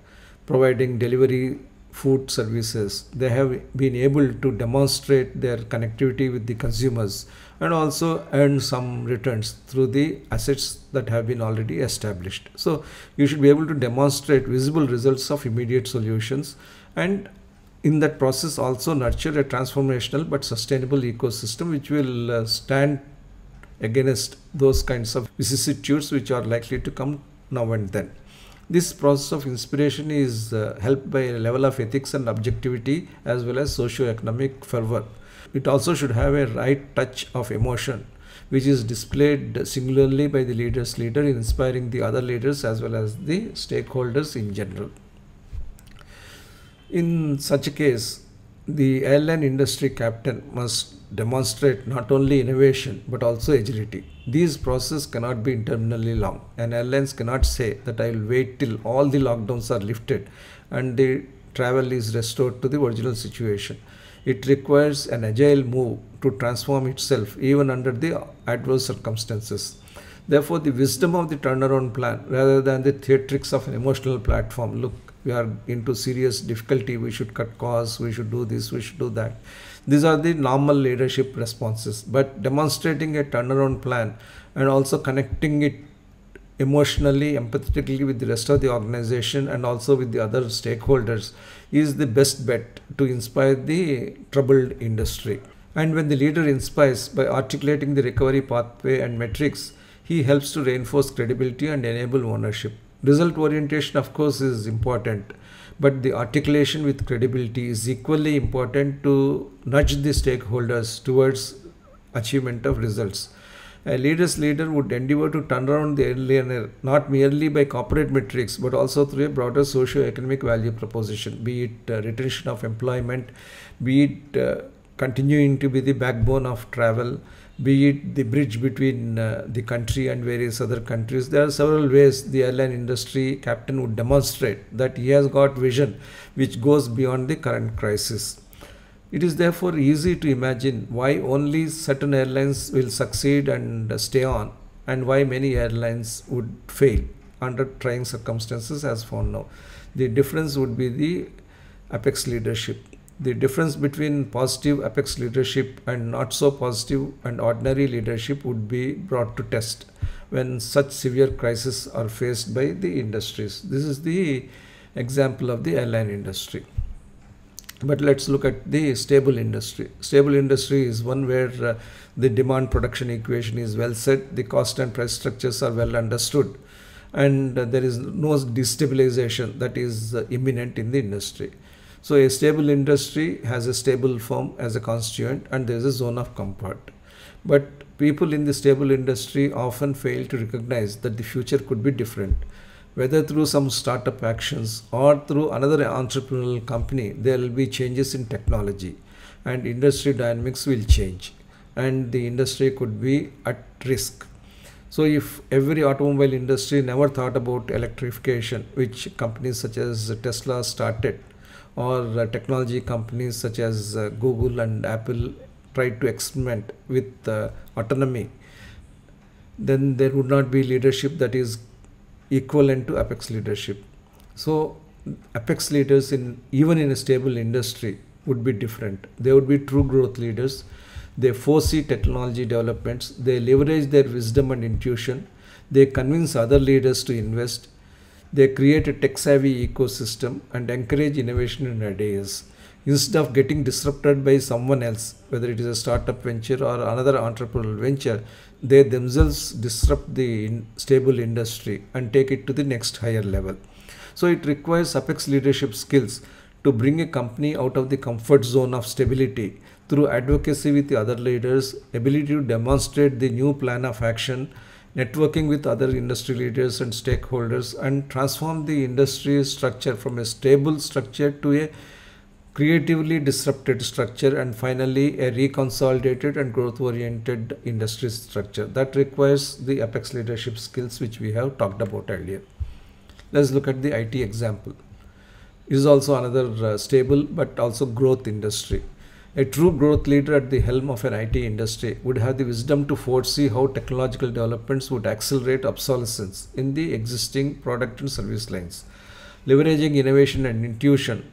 providing delivery food services. They have been able to demonstrate their connectivity with the consumers and also earn some returns through the assets that have been already established. So you should be able to demonstrate visible results of immediate solutions and in that process also nurture a transformational but sustainable ecosystem which will uh, stand against those kinds of vicissitudes which are likely to come now and then. This process of inspiration is uh, helped by a level of ethics and objectivity as well as socio-economic fervor. It also should have a right touch of emotion which is displayed singularly by the leader's leader inspiring the other leaders as well as the stakeholders in general. In such a case, the airline industry captain must demonstrate not only innovation but also agility. These processes cannot be interminably long and airlines cannot say that I will wait till all the lockdowns are lifted and the travel is restored to the original situation. It requires an agile move to transform itself even under the adverse circumstances. Therefore, the wisdom of the turnaround plan rather than the theatrics of an emotional platform. Look, we are into serious difficulty, we should cut costs, we should do this, we should do that. These are the normal leadership responses, but demonstrating a turnaround plan and also connecting it emotionally, empathetically with the rest of the organization and also with the other stakeholders is the best bet to inspire the troubled industry. And when the leader inspires by articulating the recovery pathway and metrics, he helps to reinforce credibility and enable ownership. Result orientation, of course, is important but the articulation with credibility is equally important to nudge the stakeholders towards achievement of results. A leader's leader would endeavor to turn around the earlier not merely by corporate metrics but also through a broader socio-economic value proposition, be it uh, retention of employment, be it uh, continuing to be the backbone of travel, be it the bridge between uh, the country and various other countries. There are several ways the airline industry captain would demonstrate that he has got vision which goes beyond the current crisis. It is therefore easy to imagine why only certain airlines will succeed and stay on and why many airlines would fail under trying circumstances as found now. The difference would be the apex leadership the difference between positive apex leadership and not so positive and ordinary leadership would be brought to test when such severe crises are faced by the industries. This is the example of the airline industry. But let's look at the stable industry. Stable industry is one where uh, the demand production equation is well set, the cost and price structures are well understood, and uh, there is no destabilization that is uh, imminent in the industry so a stable industry has a stable firm as a constituent and there is a zone of comfort. But people in the stable industry often fail to recognize that the future could be different. Whether through some startup actions or through another entrepreneurial company, there will be changes in technology and industry dynamics will change and the industry could be at risk. So if every automobile industry never thought about electrification, which companies such as Tesla started, or uh, technology companies such as uh, Google and Apple try to experiment with uh, autonomy, then there would not be leadership that is equivalent to apex leadership. So apex leaders in even in a stable industry would be different. They would be true growth leaders. They foresee technology developments. They leverage their wisdom and intuition. They convince other leaders to invest they create a tech-savvy ecosystem and encourage innovation and ideas instead of getting disrupted by someone else, whether it is a startup venture or another entrepreneurial venture, they themselves disrupt the in stable industry and take it to the next higher level. So it requires apex leadership skills to bring a company out of the comfort zone of stability through advocacy with the other leaders, ability to demonstrate the new plan of action, networking with other industry leaders and stakeholders and transform the industry structure from a stable structure to a creatively disrupted structure and finally a reconsolidated and growth oriented industry structure that requires the apex leadership skills which we have talked about earlier let's look at the it example it is also another uh, stable but also growth industry a true growth leader at the helm of an IT industry would have the wisdom to foresee how technological developments would accelerate obsolescence in the existing product and service lines. Leveraging innovation and intuition,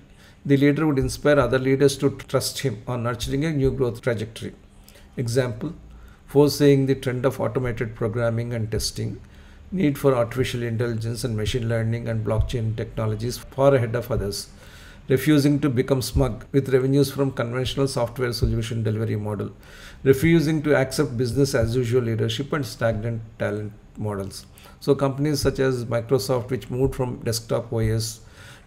the leader would inspire other leaders to trust him on nurturing a new growth trajectory. Example, foreseeing the trend of automated programming and testing, need for artificial intelligence and machine learning and blockchain technologies far ahead of others refusing to become smug with revenues from conventional software solution delivery model, refusing to accept business as usual leadership and stagnant talent models. So companies such as Microsoft, which moved from desktop OS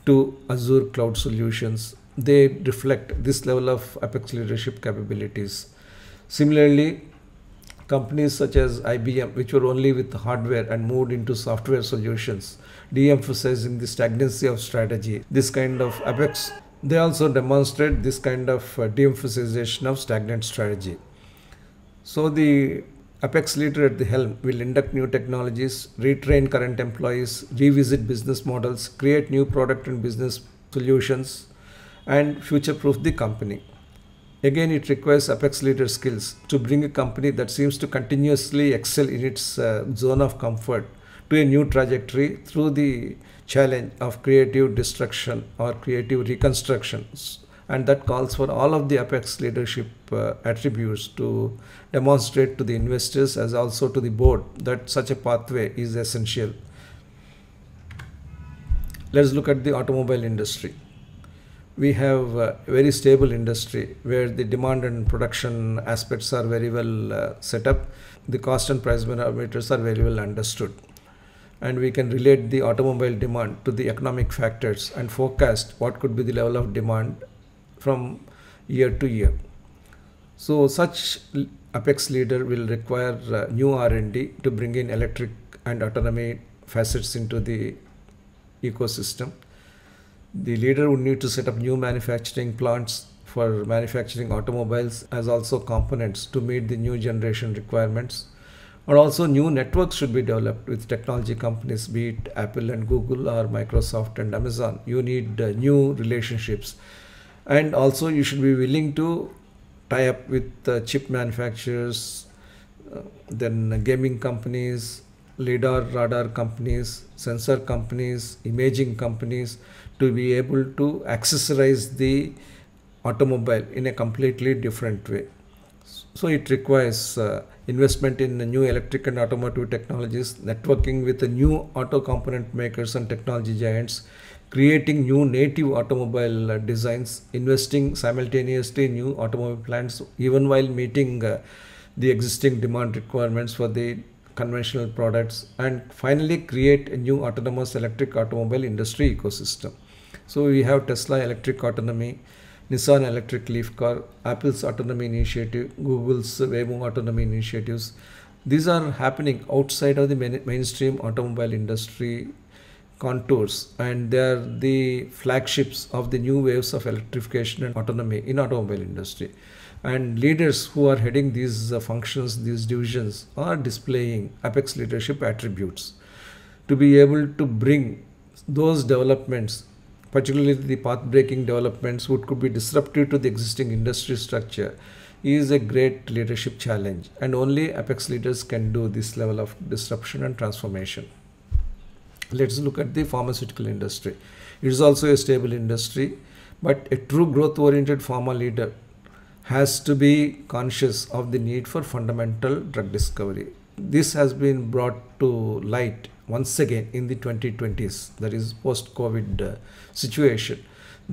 to Azure cloud solutions, they reflect this level of Apex leadership capabilities. Similarly, companies such as IBM, which were only with hardware and moved into software solutions, de-emphasizing the stagnancy of strategy, this kind of apex. They also demonstrate this kind of uh, de-emphasization of stagnant strategy. So the apex leader at the helm will induct new technologies, retrain current employees, revisit business models, create new product and business solutions, and future-proof the company. Again, it requires apex leader skills to bring a company that seems to continuously excel in its uh, zone of comfort to a new trajectory through the challenge of creative destruction or creative reconstructions. And that calls for all of the Apex leadership uh, attributes to demonstrate to the investors as also to the board that such a pathway is essential. Let's look at the automobile industry we have a very stable industry where the demand and production aspects are very well uh, set up. The cost and price parameters are very well understood and we can relate the automobile demand to the economic factors and forecast what could be the level of demand from year to year. So such apex leader will require uh, new R&D to bring in electric and autonomy facets into the ecosystem. The leader would need to set up new manufacturing plants for manufacturing automobiles as also components to meet the new generation requirements or also new networks should be developed with technology companies, be it Apple and Google or Microsoft and Amazon. You need uh, new relationships. And also you should be willing to tie up with uh, chip manufacturers, uh, then gaming companies, lidar radar companies, sensor companies, imaging companies to be able to accessorize the automobile in a completely different way. So it requires uh, investment in the new electric and automotive technologies, networking with the new auto component makers and technology giants, creating new native automobile uh, designs, investing simultaneously in new automobile plants, even while meeting uh, the existing demand requirements for the conventional products, and finally create a new autonomous electric automobile industry ecosystem. So we have Tesla electric autonomy, Nissan electric leaf car, Apple's autonomy initiative, Google's Waymo autonomy initiatives. These are happening outside of the main mainstream automobile industry contours and they are the flagships of the new waves of electrification and autonomy in automobile industry and leaders who are heading these uh, functions, these divisions are displaying apex leadership attributes to be able to bring those developments particularly the path-breaking developments which could be disruptive to the existing industry structure is a great leadership challenge and only apex leaders can do this level of disruption and transformation let's look at the pharmaceutical industry it is also a stable industry but a true growth oriented pharma leader has to be conscious of the need for fundamental drug discovery this has been brought to light once again in the 2020s, that is post-COVID uh, situation,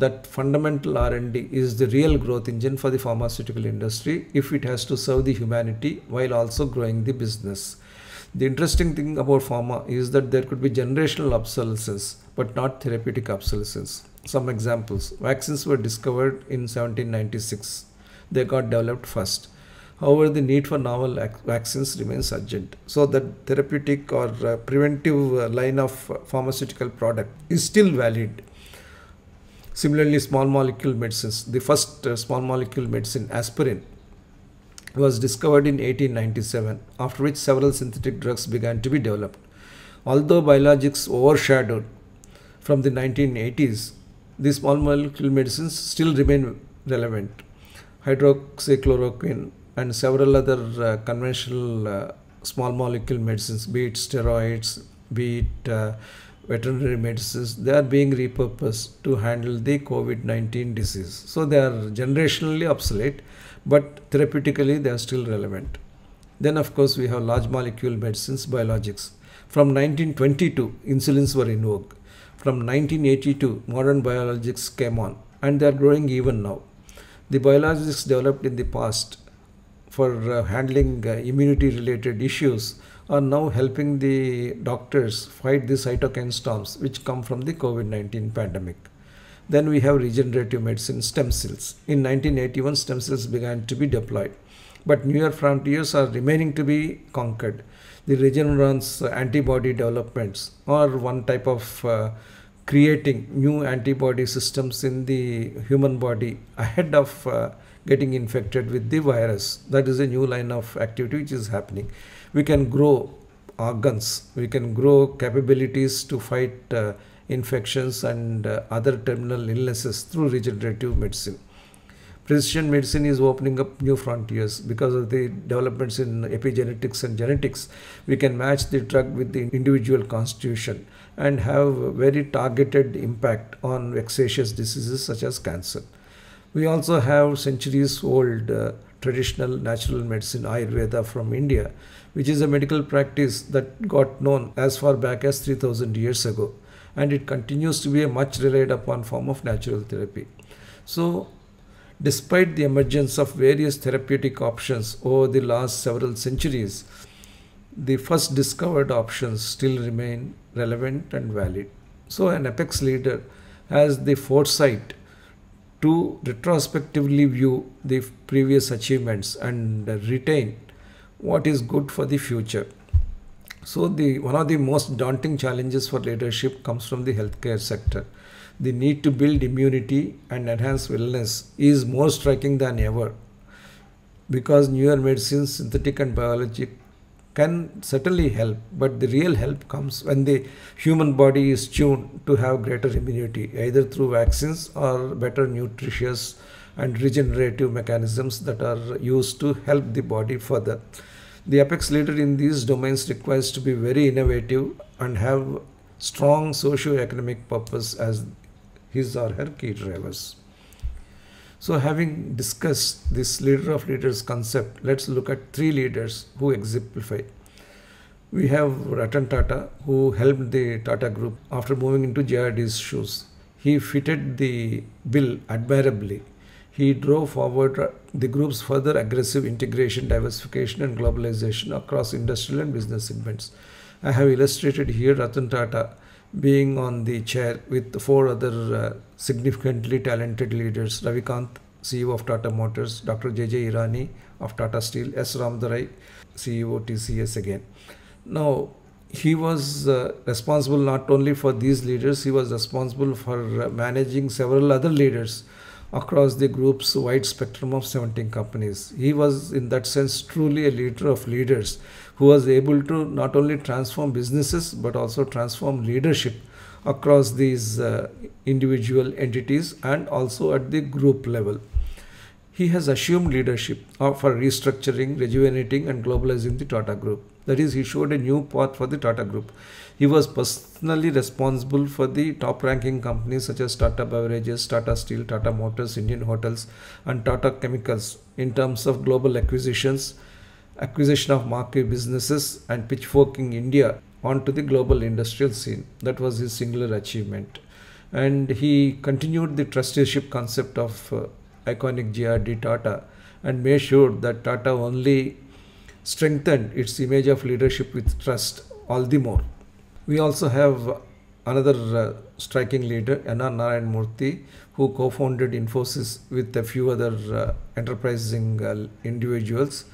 that fundamental R&D is the real growth engine for the pharmaceutical industry if it has to serve the humanity while also growing the business. The interesting thing about pharma is that there could be generational obsolescence, but not therapeutic obsolescence. Some examples. Vaccines were discovered in 1796. They got developed first. However, the need for novel vaccines remains urgent so the therapeutic or uh, preventive uh, line of uh, pharmaceutical product is still valid. Similarly, small molecule medicines, the first uh, small molecule medicine aspirin was discovered in 1897 after which several synthetic drugs began to be developed. Although biologics overshadowed from the 1980s, these small molecule medicines still remain relevant. Hydroxychloroquine and several other uh, conventional uh, small molecule medicines, be it steroids, be it uh, veterinary medicines, they are being repurposed to handle the COVID-19 disease. So they are generationally obsolete, but therapeutically they are still relevant. Then of course we have large molecule medicines, biologics. From 1922, insulins were in vogue. From 1982, modern biologics came on and they are growing even now. The biologics developed in the past for uh, handling uh, immunity related issues are now helping the doctors fight the cytokine storms which come from the COVID-19 pandemic. Then we have regenerative medicine stem cells. In 1981, stem cells began to be deployed, but newer frontiers are remaining to be conquered. The Regeneron's uh, antibody developments are one type of uh, creating new antibody systems in the human body ahead of uh, getting infected with the virus. That is a new line of activity which is happening. We can grow organs, we can grow capabilities to fight uh, infections and uh, other terminal illnesses through regenerative medicine. Precision medicine is opening up new frontiers because of the developments in epigenetics and genetics. We can match the drug with the individual constitution and have very targeted impact on vexatious diseases such as cancer. We also have centuries old uh, traditional natural medicine Ayurveda from India, which is a medical practice that got known as far back as 3000 years ago. And it continues to be a much relied upon form of natural therapy. So, despite the emergence of various therapeutic options over the last several centuries, the first discovered options still remain relevant and valid. So, an apex leader has the foresight to retrospectively view the previous achievements and retain what is good for the future. So the one of the most daunting challenges for leadership comes from the healthcare sector. The need to build immunity and enhance wellness is more striking than ever because newer medicines, synthetic and biologic can certainly help, but the real help comes when the human body is tuned to have greater immunity, either through vaccines or better nutritious and regenerative mechanisms that are used to help the body further. The apex leader in these domains requires to be very innovative and have strong socio-economic purpose as his or her key drivers. So having discussed this leader of leaders concept, let's look at three leaders who exemplify. We have Ratan Tata who helped the Tata group after moving into JRD's shoes. He fitted the bill admirably. He drove forward the group's further aggressive integration, diversification and globalization across industrial and business segments. I have illustrated here Ratan Tata being on the chair with four other uh, significantly talented leaders Ravi Kant, CEO of Tata Motors, Dr. J.J. Irani of Tata Steel, S. Ramdarai, CEO TCS again. Now, he was uh, responsible not only for these leaders, he was responsible for uh, managing several other leaders across the group's wide spectrum of 17 companies. He was, in that sense, truly a leader of leaders who was able to not only transform businesses but also transform leadership across these uh, individual entities and also at the group level. He has assumed leadership uh, for restructuring, rejuvenating and globalizing the Tata Group. That is, he showed a new path for the Tata Group. He was personally responsible for the top-ranking companies such as Tata Beverages, Tata Steel, Tata Motors, Indian Hotels and Tata Chemicals in terms of global acquisitions, acquisition of marquee businesses and pitchforking India onto the global industrial scene. That was his singular achievement. And he continued the trusteeship concept of uh, iconic GRD Tata and made sure that Tata only strengthened its image of leadership with trust all the more. We also have another uh, striking leader, Anna Narayan Murthy, who co-founded Infosys with a few other uh, enterprising uh, individuals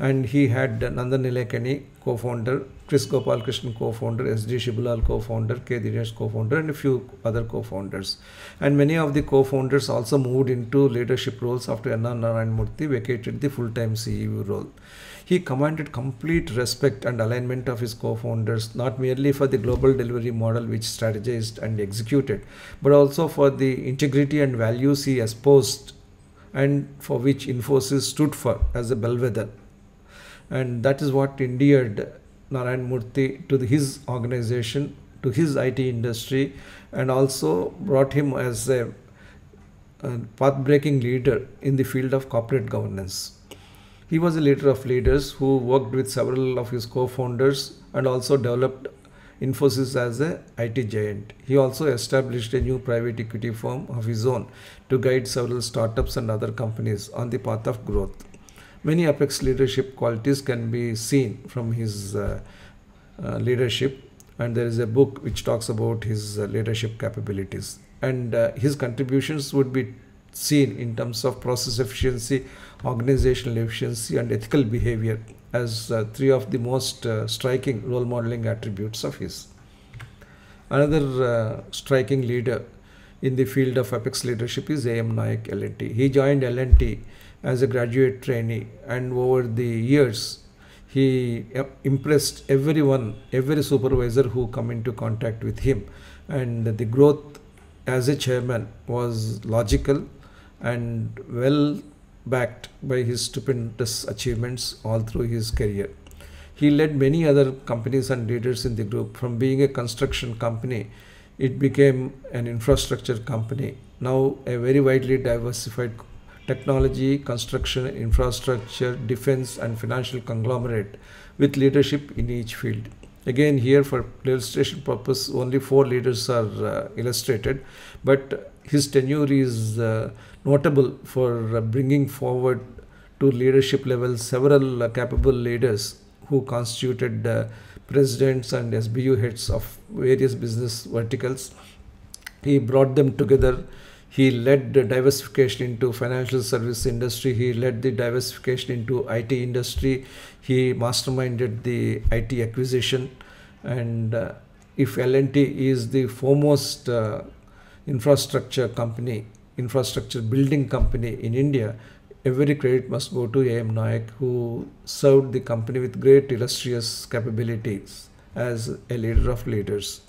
and he had Nandan Nilekani co-founder, Chris Gopal Krishnan co-founder, S.D. Shibulal co-founder, K. Dinesh co-founder and a few other co-founders. And many of the co-founders also moved into leadership roles after Anna Narayan Murthy vacated the full-time CEO role. He commanded complete respect and alignment of his co-founders, not merely for the global delivery model which strategized and executed, but also for the integrity and values he espoused and for which Infosys stood for as a bellwether and that is what endeared Narayan Murthy to the, his organization, to his IT industry, and also brought him as a, a path-breaking leader in the field of corporate governance. He was a leader of leaders who worked with several of his co-founders and also developed Infosys as a IT giant. He also established a new private equity firm of his own to guide several startups and other companies on the path of growth. Many Apex leadership qualities can be seen from his uh, uh, leadership and there is a book which talks about his uh, leadership capabilities and uh, his contributions would be seen in terms of process efficiency, organizational efficiency and ethical behavior as uh, three of the most striking role modeling attributes of his. Another striking leader in the field of apex leadership is A.M. naik LNT. He joined LNT as a graduate trainee and over the years he uh, impressed everyone every supervisor who come into contact with him and the growth as a chairman was logical and well backed by his stupendous achievements all through his career he led many other companies and leaders in the group from being a construction company it became an infrastructure company now a very widely diversified technology, construction, infrastructure, defense, and financial conglomerate with leadership in each field. Again, here for illustration purpose, only four leaders are uh, illustrated, but his tenure is uh, notable for uh, bringing forward to leadership level several uh, capable leaders who constituted uh, presidents and SBU heads of various business verticals. He brought them together he led the diversification into financial service industry. He led the diversification into IT industry. He masterminded the IT acquisition. And uh, if L&T is the foremost uh, infrastructure company, infrastructure building company in India, every credit must go to A.M. Nayak, who served the company with great illustrious capabilities as a leader of leaders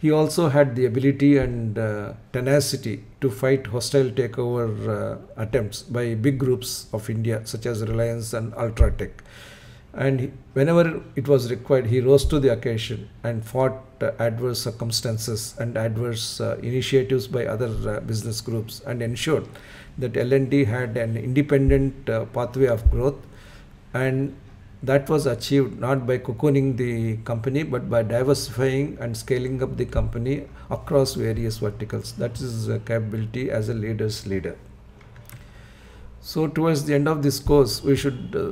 he also had the ability and uh, tenacity to fight hostile takeover uh, attempts by big groups of India, such as Reliance and Ultratech. And whenever it was required, he rose to the occasion and fought uh, adverse circumstances and adverse uh, initiatives by other uh, business groups and ensured that LND had an independent uh, pathway of growth and that was achieved not by cocooning the company but by diversifying and scaling up the company across various verticals that is a capability as a leader's leader so towards the end of this course we should uh,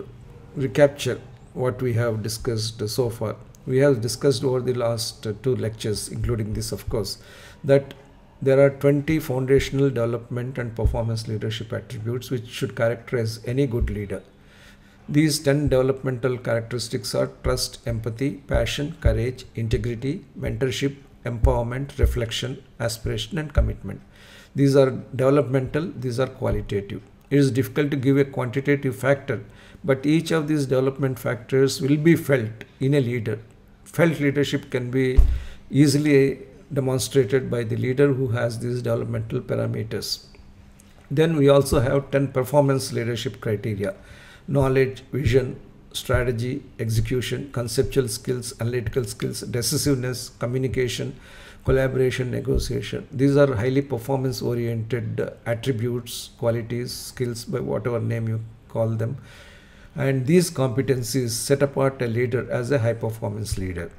recapture what we have discussed so far we have discussed over the last uh, two lectures including this of course that there are 20 foundational development and performance leadership attributes which should characterize any good leader these 10 developmental characteristics are trust, empathy, passion, courage, integrity, mentorship, empowerment, reflection, aspiration, and commitment. These are developmental, these are qualitative. It is difficult to give a quantitative factor, but each of these development factors will be felt in a leader. Felt leadership can be easily demonstrated by the leader who has these developmental parameters. Then we also have 10 performance leadership criteria knowledge, vision, strategy, execution, conceptual skills, analytical skills, decisiveness, communication, collaboration, negotiation. These are highly performance oriented attributes, qualities, skills by whatever name you call them. And these competencies set apart a leader as a high performance leader.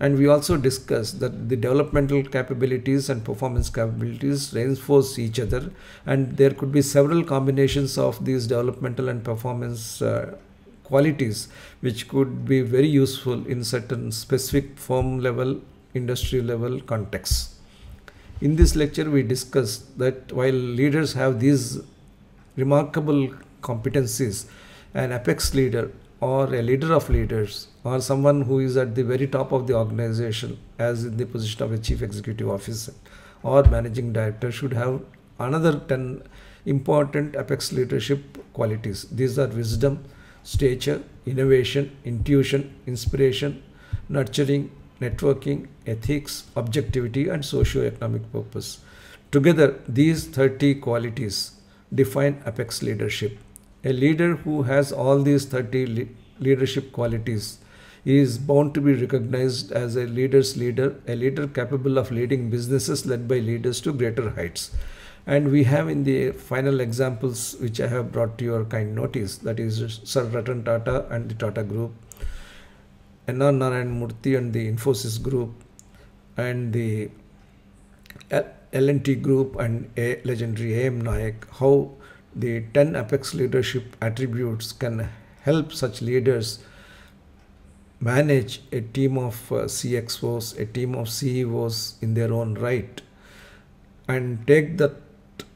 And we also discussed that the developmental capabilities and performance capabilities reinforce each other. And there could be several combinations of these developmental and performance uh, qualities, which could be very useful in certain specific firm level, industry level contexts. In this lecture, we discussed that while leaders have these remarkable competencies, an apex leader or a leader of leaders or someone who is at the very top of the organization as in the position of a chief executive officer or managing director should have another 10 important apex leadership qualities these are wisdom stature innovation intuition inspiration nurturing networking ethics objectivity and socio-economic purpose together these 30 qualities define apex leadership a leader who has all these 30 le leadership qualities he is bound to be recognized as a leader's leader, a leader capable of leading businesses led by leaders to greater heights. And we have in the final examples which I have brought to your kind notice, that is Sir Ratan Tata and the Tata Group, N.R. Narayan Murthy and the Infosys Group, and the L&T Group and a legendary A.M. Nayak, how the 10 apex leadership attributes can help such leaders manage a team of uh, CXOs, a team of CEOs in their own right and take that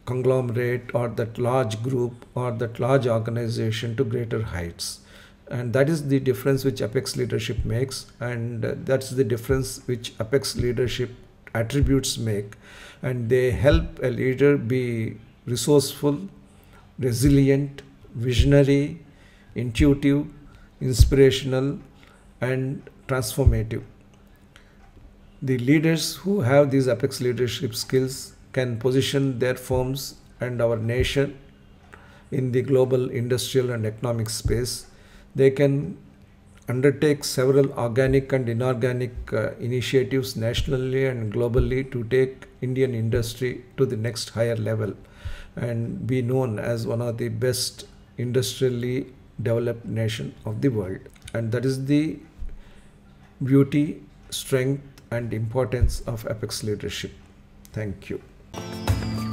conglomerate or that large group or that large organization to greater heights and that is the difference which apex leadership makes and that's the difference which apex leadership attributes make and they help a leader be resourceful resilient visionary intuitive inspirational and transformative. The leaders who have these apex leadership skills can position their firms and our nation in the global industrial and economic space. They can undertake several organic and inorganic uh, initiatives nationally and globally to take Indian industry to the next higher level and be known as one of the best industrially developed nation of the world and that is the beauty, strength, and importance of Apex leadership. Thank you.